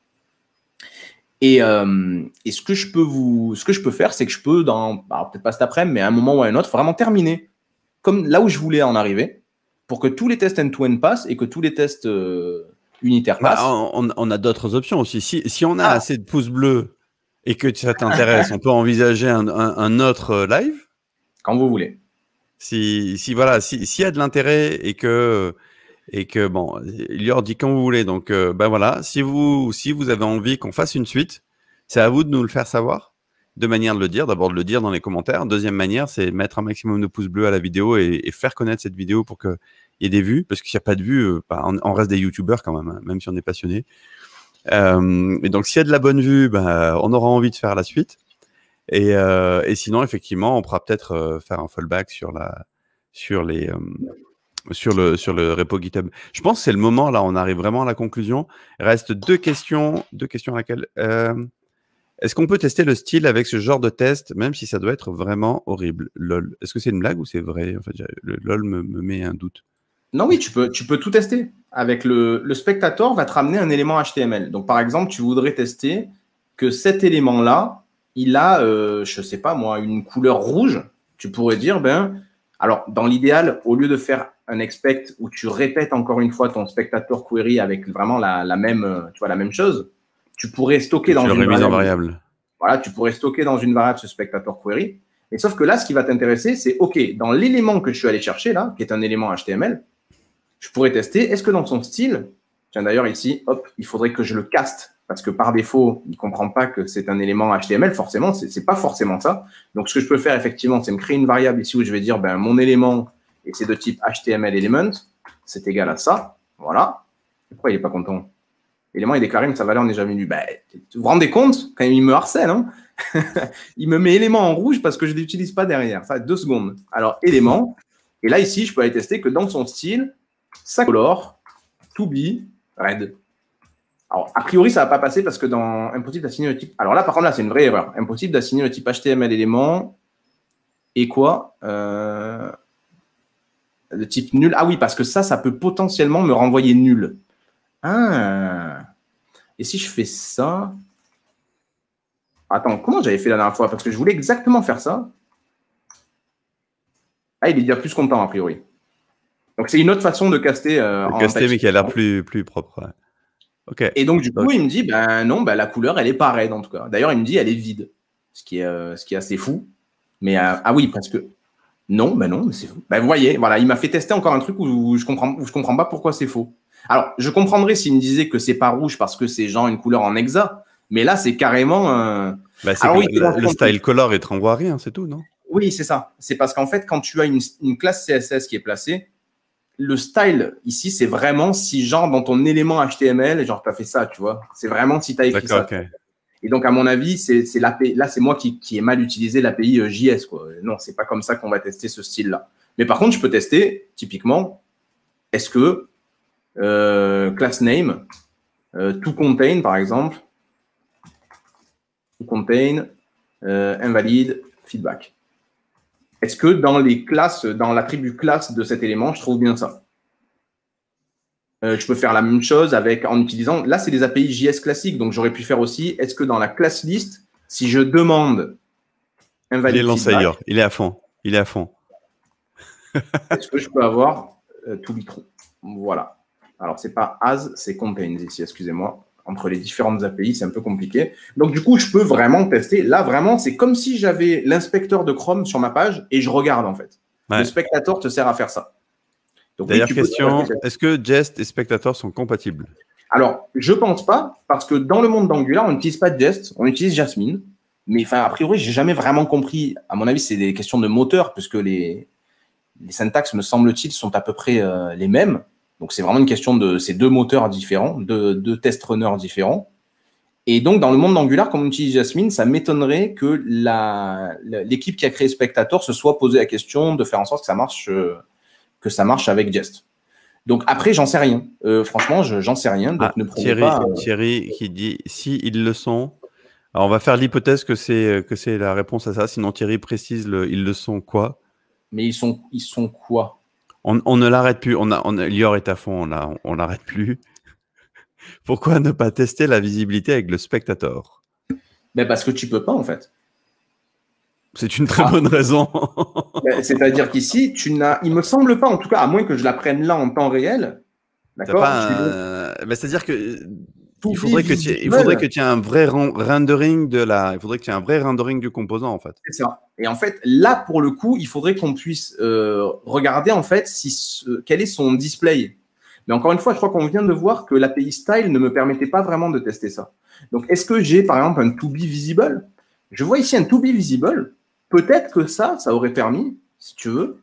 Speaker 1: Et, euh, et ce, que je peux vous, ce que je peux faire, c'est que je peux, dans, peut-être pas cet après-midi, mais à un moment ou à un autre, vraiment terminer comme là où je voulais en arriver, pour que tous les tests end-to-end passent et que tous les tests euh, unitaires bah, passent.
Speaker 2: on, a d'autres options aussi. Si, on a ah. assez de pouces bleus et que ça t'intéresse, on peut envisager un, autre euh, live. Quand vous voulez. Si, voilà, s'il y a de l'intérêt et que et que bon, il leur dit quand vous voulez. Donc euh, ben voilà, si vous si vous avez envie qu'on fasse une suite, c'est à vous de nous le faire savoir. Deux manières de le dire. D'abord, de le dire dans les commentaires. Deuxième manière, c'est mettre un maximum de pouces bleus à la vidéo et, faire connaître cette vidéo pour qu'il y ait des vues. Parce qu'il n'y a pas de vues, euh, bah, on, reste des youtubeurs quand même, hein, même si on est passionné. Euh, et donc, s'il y a de la bonne vue, bah, on aura envie de faire la suite. Et, euh, sinon, effectivement, on pourra peut-être faire un fallback sur, la, sur les sur le, sur le repo GitHub. Je pense que c'est le moment, là, on arrive vraiment à la conclusion. reste deux questions, deux questions à laquelle... Est-ce qu'on peut tester le style avec ce genre de test, même si ça doit être vraiment horrible LOL. Est-ce que c'est une blague ou c'est vrai LOL me, met un doute.
Speaker 1: Non, oui, tu peux, tu peux tout tester. Avec le, le spectator va te ramener un élément HTML. Donc, par exemple, tu voudrais tester que cet élément-là, il a, euh, je ne sais pas moi, une couleur rouge. Tu pourrais dire, ben, alors, dans l'idéal, au lieu de faire un expect où tu répètes encore une fois ton spectateur query avec vraiment la, la même, euh, tu vois, la même chose, tu pourrais stocker dans une variable. Voilà, tu pourrais stocker dans une variable ce spectator query. Et sauf que là, ce qui va t'intéresser, c'est OK, dans l'élément que je suis allé chercher là, qui est un élément HTML, je pourrais tester est-ce que dans son style, tiens d'ailleurs ici, hop, il faudrait que je le caste parce que par défaut, il ne comprend pas que c'est un élément HTML, forcément, ce n'est pas forcément ça. Donc, ce que je peux faire, effectivement, c'est me créer une variable ici où je vais dire, ben, mon élément, et c'est de type HTML element, c'est égal à ça, voilà. pourquoi il n'est pas content L'élément, est déclaré, mais sa valeur n'est jamais venu vous bah, vous rendez compte quand même, il me harcèle, hein Il me met élément en rouge parce que je ne l'utilise pas derrière. Ça, deux secondes. Alors, élément. Et là, ici, je peux aller tester que dans son style, ça colore, to be, red. Alors, a priori, ça ne va pas passer parce que dans impossible d'assigner le type. Alors là, par contre, là, c'est une vraie erreur. Impossible d'assigner le type HTML élément et quoi euh, Le type nul. Ah oui, parce que ça, ça peut potentiellement me renvoyer nul. Ah et si je fais ça, attends, comment j'avais fait la dernière fois Parce que je voulais exactement faire ça. Ah, il est déjà plus content, a priori. Donc, c'est une autre façon de caster. Euh, caster, mais qui a l'air plus,
Speaker 2: plus propre. Et donc, du coup, il me
Speaker 1: dit, ben non, bah, la couleur, elle est pareille, en tout cas. D'ailleurs, il me dit, elle est vide, ce qui est, euh, ce qui est assez fou. Mais euh, ah oui, parce que non, ben non, mais c'est faux. Ben vous voyez, voilà, il m'a fait tester encore un truc où je comprends, je comprends pas pourquoi c'est faux. Alors, je comprendrais s'il me disait que c'est pas rouge parce que c'est genre une couleur en hexa, mais là, c'est carrément.
Speaker 2: Euh, bah, oui, le, style color est en hein, c'est tout, non
Speaker 1: Oui, c'est ça. C'est parce qu'en fait, quand tu as une, classe CSS qui est placée, le style ici, c'est vraiment si, genre, dans ton élément HTML, genre, tu as fait ça, tu vois. C'est vraiment si tu as écrit ça. Et donc, à mon avis, c'est Là, c'est moi qui, qui, ai mal utilisé l'API euh, JS. Quoi. Non, c'est pas comme ça qu'on va tester ce style-là. Mais par contre, je peux tester, typiquement, est-ce que euh, class name, euh, to contain, par exemple, to contain, euh, invalide, feedback. Est-ce que dans les classes, dans l'attribut classe de cet élément, je trouve bien ça je euh, peux faire la même chose avec en utilisant. Là, c'est des API JS classiques, donc j'aurais pu faire aussi. Est-ce que dans la classe liste, si je demande il est lancé ailleurs,
Speaker 2: il est à fond, il est à fond.
Speaker 1: Est-ce que je peux avoir euh, tout tout truc Voilà. Alors c'est pas as, c'est contains ici. Excusez-moi. Entre les différentes API, c'est un peu compliqué. Donc du coup, je peux vraiment tester. Là, vraiment, c'est comme si j'avais l'inspecteur de Chrome sur ma page et je regarde en fait. Le spectateur te sert à faire ça.
Speaker 2: Dernière question, est-ce que Jest et Spectator sont compatibles
Speaker 1: Alors, je pense pas, parce que dans le monde d'Angular, on n'utilise pas Jest, on utilise Jasmine. Mais enfin, a priori, j'ai jamais vraiment compris. À mon avis, c'est des questions de moteur, puisque les, les syntaxes, me semble-t-il, sont à peu près euh, les mêmes. Donc, c'est vraiment une question de ces deux moteurs différents, de deux test runners différents. Et donc, dans le monde d'Angular, comme on utilise Jasmine, ça m'étonnerait que l'équipe qui a créé Spectator se soit posé la question de faire en sorte que ça marche euh, que ça marche avec Jest. Donc après, j'en sais rien. Euh, franchement, j'en sais rien. Ah, ne Thierry, euh,
Speaker 2: Thierry qui dit si ils le sont. Alors on va faire l'hypothèse que c'est euh, que c'est la réponse à ça. Sinon Thierry précise le, ils le sont quoi
Speaker 1: Mais ils sont ils sont quoi
Speaker 2: on, ne l'arrête plus. On a, on Lior est à fond. On ne on l'arrête plus. Pourquoi ne pas tester la visibilité avec le spectateur Mais ben, parce que tu peux pas en fait. C'est une très bonne raison.
Speaker 1: Ben, c'est-à-dire qu'ici, tu n'as, il me semble pas, en tout cas, à moins que je la prenne là en temps réel. D'accord. Ben,
Speaker 2: c'est-à-dire que il faudrait que, tu, il faudrait que aies un vrai rendering de la, il faudrait que tu un vrai rendering du composant en fait.
Speaker 1: Et en fait, là pour le coup, il faudrait qu'on puisse euh, regarder en fait si quel est son display. Mais encore une fois, je crois qu'on vient de voir que l'API style ne me permettait pas vraiment de tester ça. Donc, est-ce que j'ai par exemple un to be visible Je vois ici un to be visible peut-être que ça, ça aurait permis, si tu veux,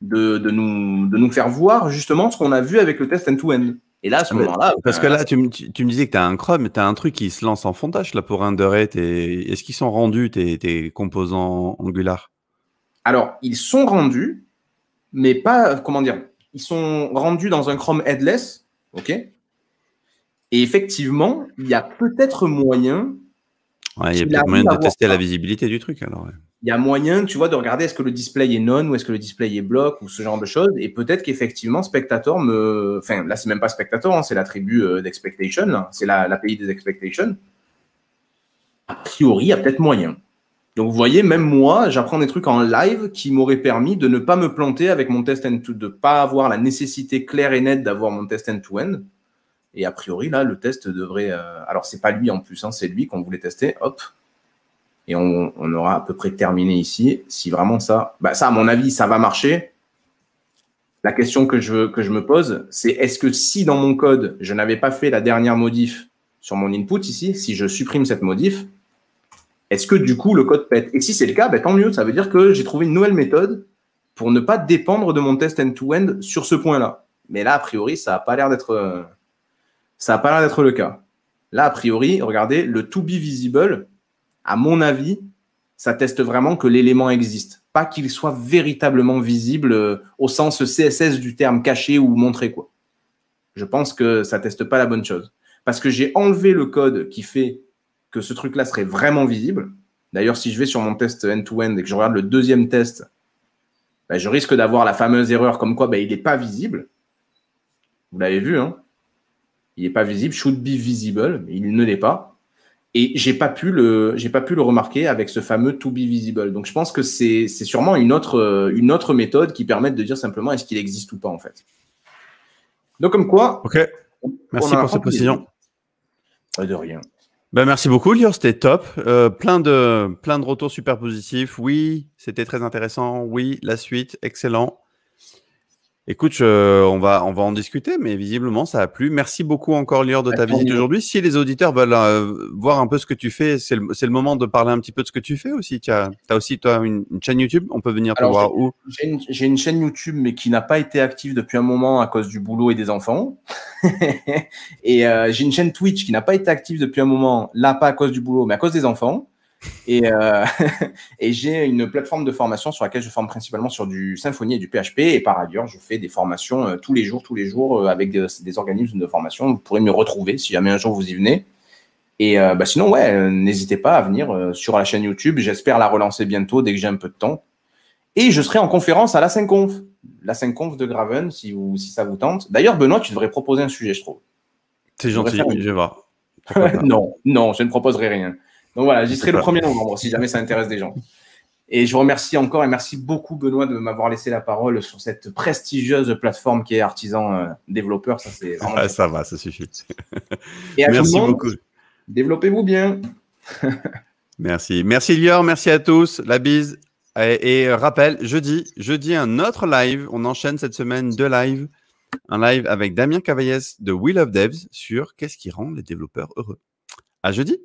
Speaker 1: de, de, nous, de nous faire voir justement ce qu'on a vu avec le test end-to-end. et là, à ce moment-là. Parce que là, euh, tu,
Speaker 2: me, me disais que tu as un Chrome, tu as un truc qui se lance en fondage là pour Renderer. Est-ce qu'ils sont rendus tes, composants Angular
Speaker 1: Alors, ils sont rendus, mais pas. Comment dire Ils sont rendus dans un Chrome headless. OK Et effectivement, il y a peut-être moyen.
Speaker 2: il y a peut-être moyen de tester la visibilité du truc alors
Speaker 1: il y a moyen, tu vois, de regarder est-ce que le display est non ou est-ce que le display est bloc ou ce genre de choses. Et peut-être qu'effectivement, spectator me, enfin, là, c'est même pas spectator, hein, euh, c'est la tribu d'expectation, c'est l'API des expectations. A priori, il y a peut-être moyen. Donc, vous voyez, même moi, j'apprends des trucs en live qui m'auraient permis de ne pas me planter avec mon test end-to, end de pas avoir la nécessité claire et nette d'avoir mon test end-to-end. Et a priori, là, le test devrait, Alors, euh, alors, c'est pas lui en plus, hein, c'est lui qu'on voulait tester. Hop, et on, aura à peu près terminé ici. Si vraiment ça, bah ça à mon avis, ça va marcher. La question que je, que je me pose, c'est est-ce que si dans mon code, je n'avais pas fait la dernière modif sur mon input ici, si je supprime cette modif, est-ce que du coup le code pète Et si c'est le cas, bah, tant mieux, ça veut dire que j'ai trouvé une nouvelle méthode pour ne pas dépendre de mon test end-to-end sur ce point-là. Mais là, a priori, ça n'a pas l'air d'être euh, ça a pas l'air d'être le cas. Là, a priori, regardez, le to be visible, à mon avis, ça teste vraiment que l'élément existe, pas qu'il soit véritablement visible euh, au sens CSS du terme caché ou montré quoi. Je pense que ça teste pas la bonne chose parce que j'ai enlevé le code qui fait que ce truc-là serait vraiment visible. D'ailleurs, si je vais sur mon test end-to-end et que je regarde le deuxième test, bah, je risque d'avoir la fameuse erreur comme quoi bah, il n'est pas visible. Vous l'avez vu, hein. il n'est pas visible, should be visible, mais il ne l'est pas. Et j'ai pas pu le, j'ai pas pu le remarquer avec ce fameux to be visible. Donc je pense que c'est, sûrement une autre, euh, une autre méthode qui permet de dire simplement est-ce qu'il existe ou pas en fait. Donc comme quoi. Ok.
Speaker 2: Merci pour cette précision. de rien. Ben merci beaucoup, Lior, c'était top. Euh, plein, de, plein de retours super positifs. Oui, c'était très intéressant. Oui, la suite, excellent. Écoute, euh, on, va, on va en discuter, mais visiblement, ça a plu. Merci beaucoup encore, Lior, de ta visite aujourd'hui. Si les auditeurs veulent euh, voir un peu ce que tu fais, c'est le, le, moment de parler un petit peu de ce que tu fais aussi. Tu as, aussi, toi, une, chaîne YouTube. On peut venir te voir où J'ai une, chaîne YouTube, mais qui n'a pas été active depuis un moment à cause du boulot et
Speaker 1: des enfants. et euh, j'ai une chaîne Twitch qui n'a pas été active depuis un moment, là, pas à cause du boulot, mais à cause des enfants. Euh, et, j'ai une plateforme de formation sur laquelle je forme principalement sur du Symfony et du PHP. Et par ailleurs, je fais des formations euh, tous les jours, tous les jours euh, avec des, organismes de formation. Vous pourrez me retrouver si jamais un jour vous y venez. Et bah, sinon, ouais, n'hésitez pas à venir sur la chaîne YouTube. J'espère la relancer bientôt dès que j'ai un peu de temps. Et je serai en conférence à la 5 conf la 5 conf de Graven, si, vous, si ça vous tente. D'ailleurs, Benoît, tu devrais proposer un sujet, je trouve.
Speaker 2: C'est gentil, je vais voir. non,
Speaker 1: non, je ne proposerai rien. Donc voilà, j'y serai le 1er novembre si jamais ça intéresse des gens. Et je remercie encore et merci beaucoup Benoît de m'avoir laissé la parole sur cette prestigieuse plateforme qui est Artisan euh, Développeur. Ça, c'est ah,
Speaker 2: ça va, ça suffit. Et merci beaucoup.
Speaker 1: Développez-vous bien.
Speaker 2: merci. Merci Lior, merci à tous. La bise. Et, euh, rappel, jeudi, jeudi, un autre live. On enchaîne cette semaine deux lives. Un live avec Damien Cavaillès de Wheel of Devs sur qu'est-ce qui rend les développeurs heureux. À jeudi.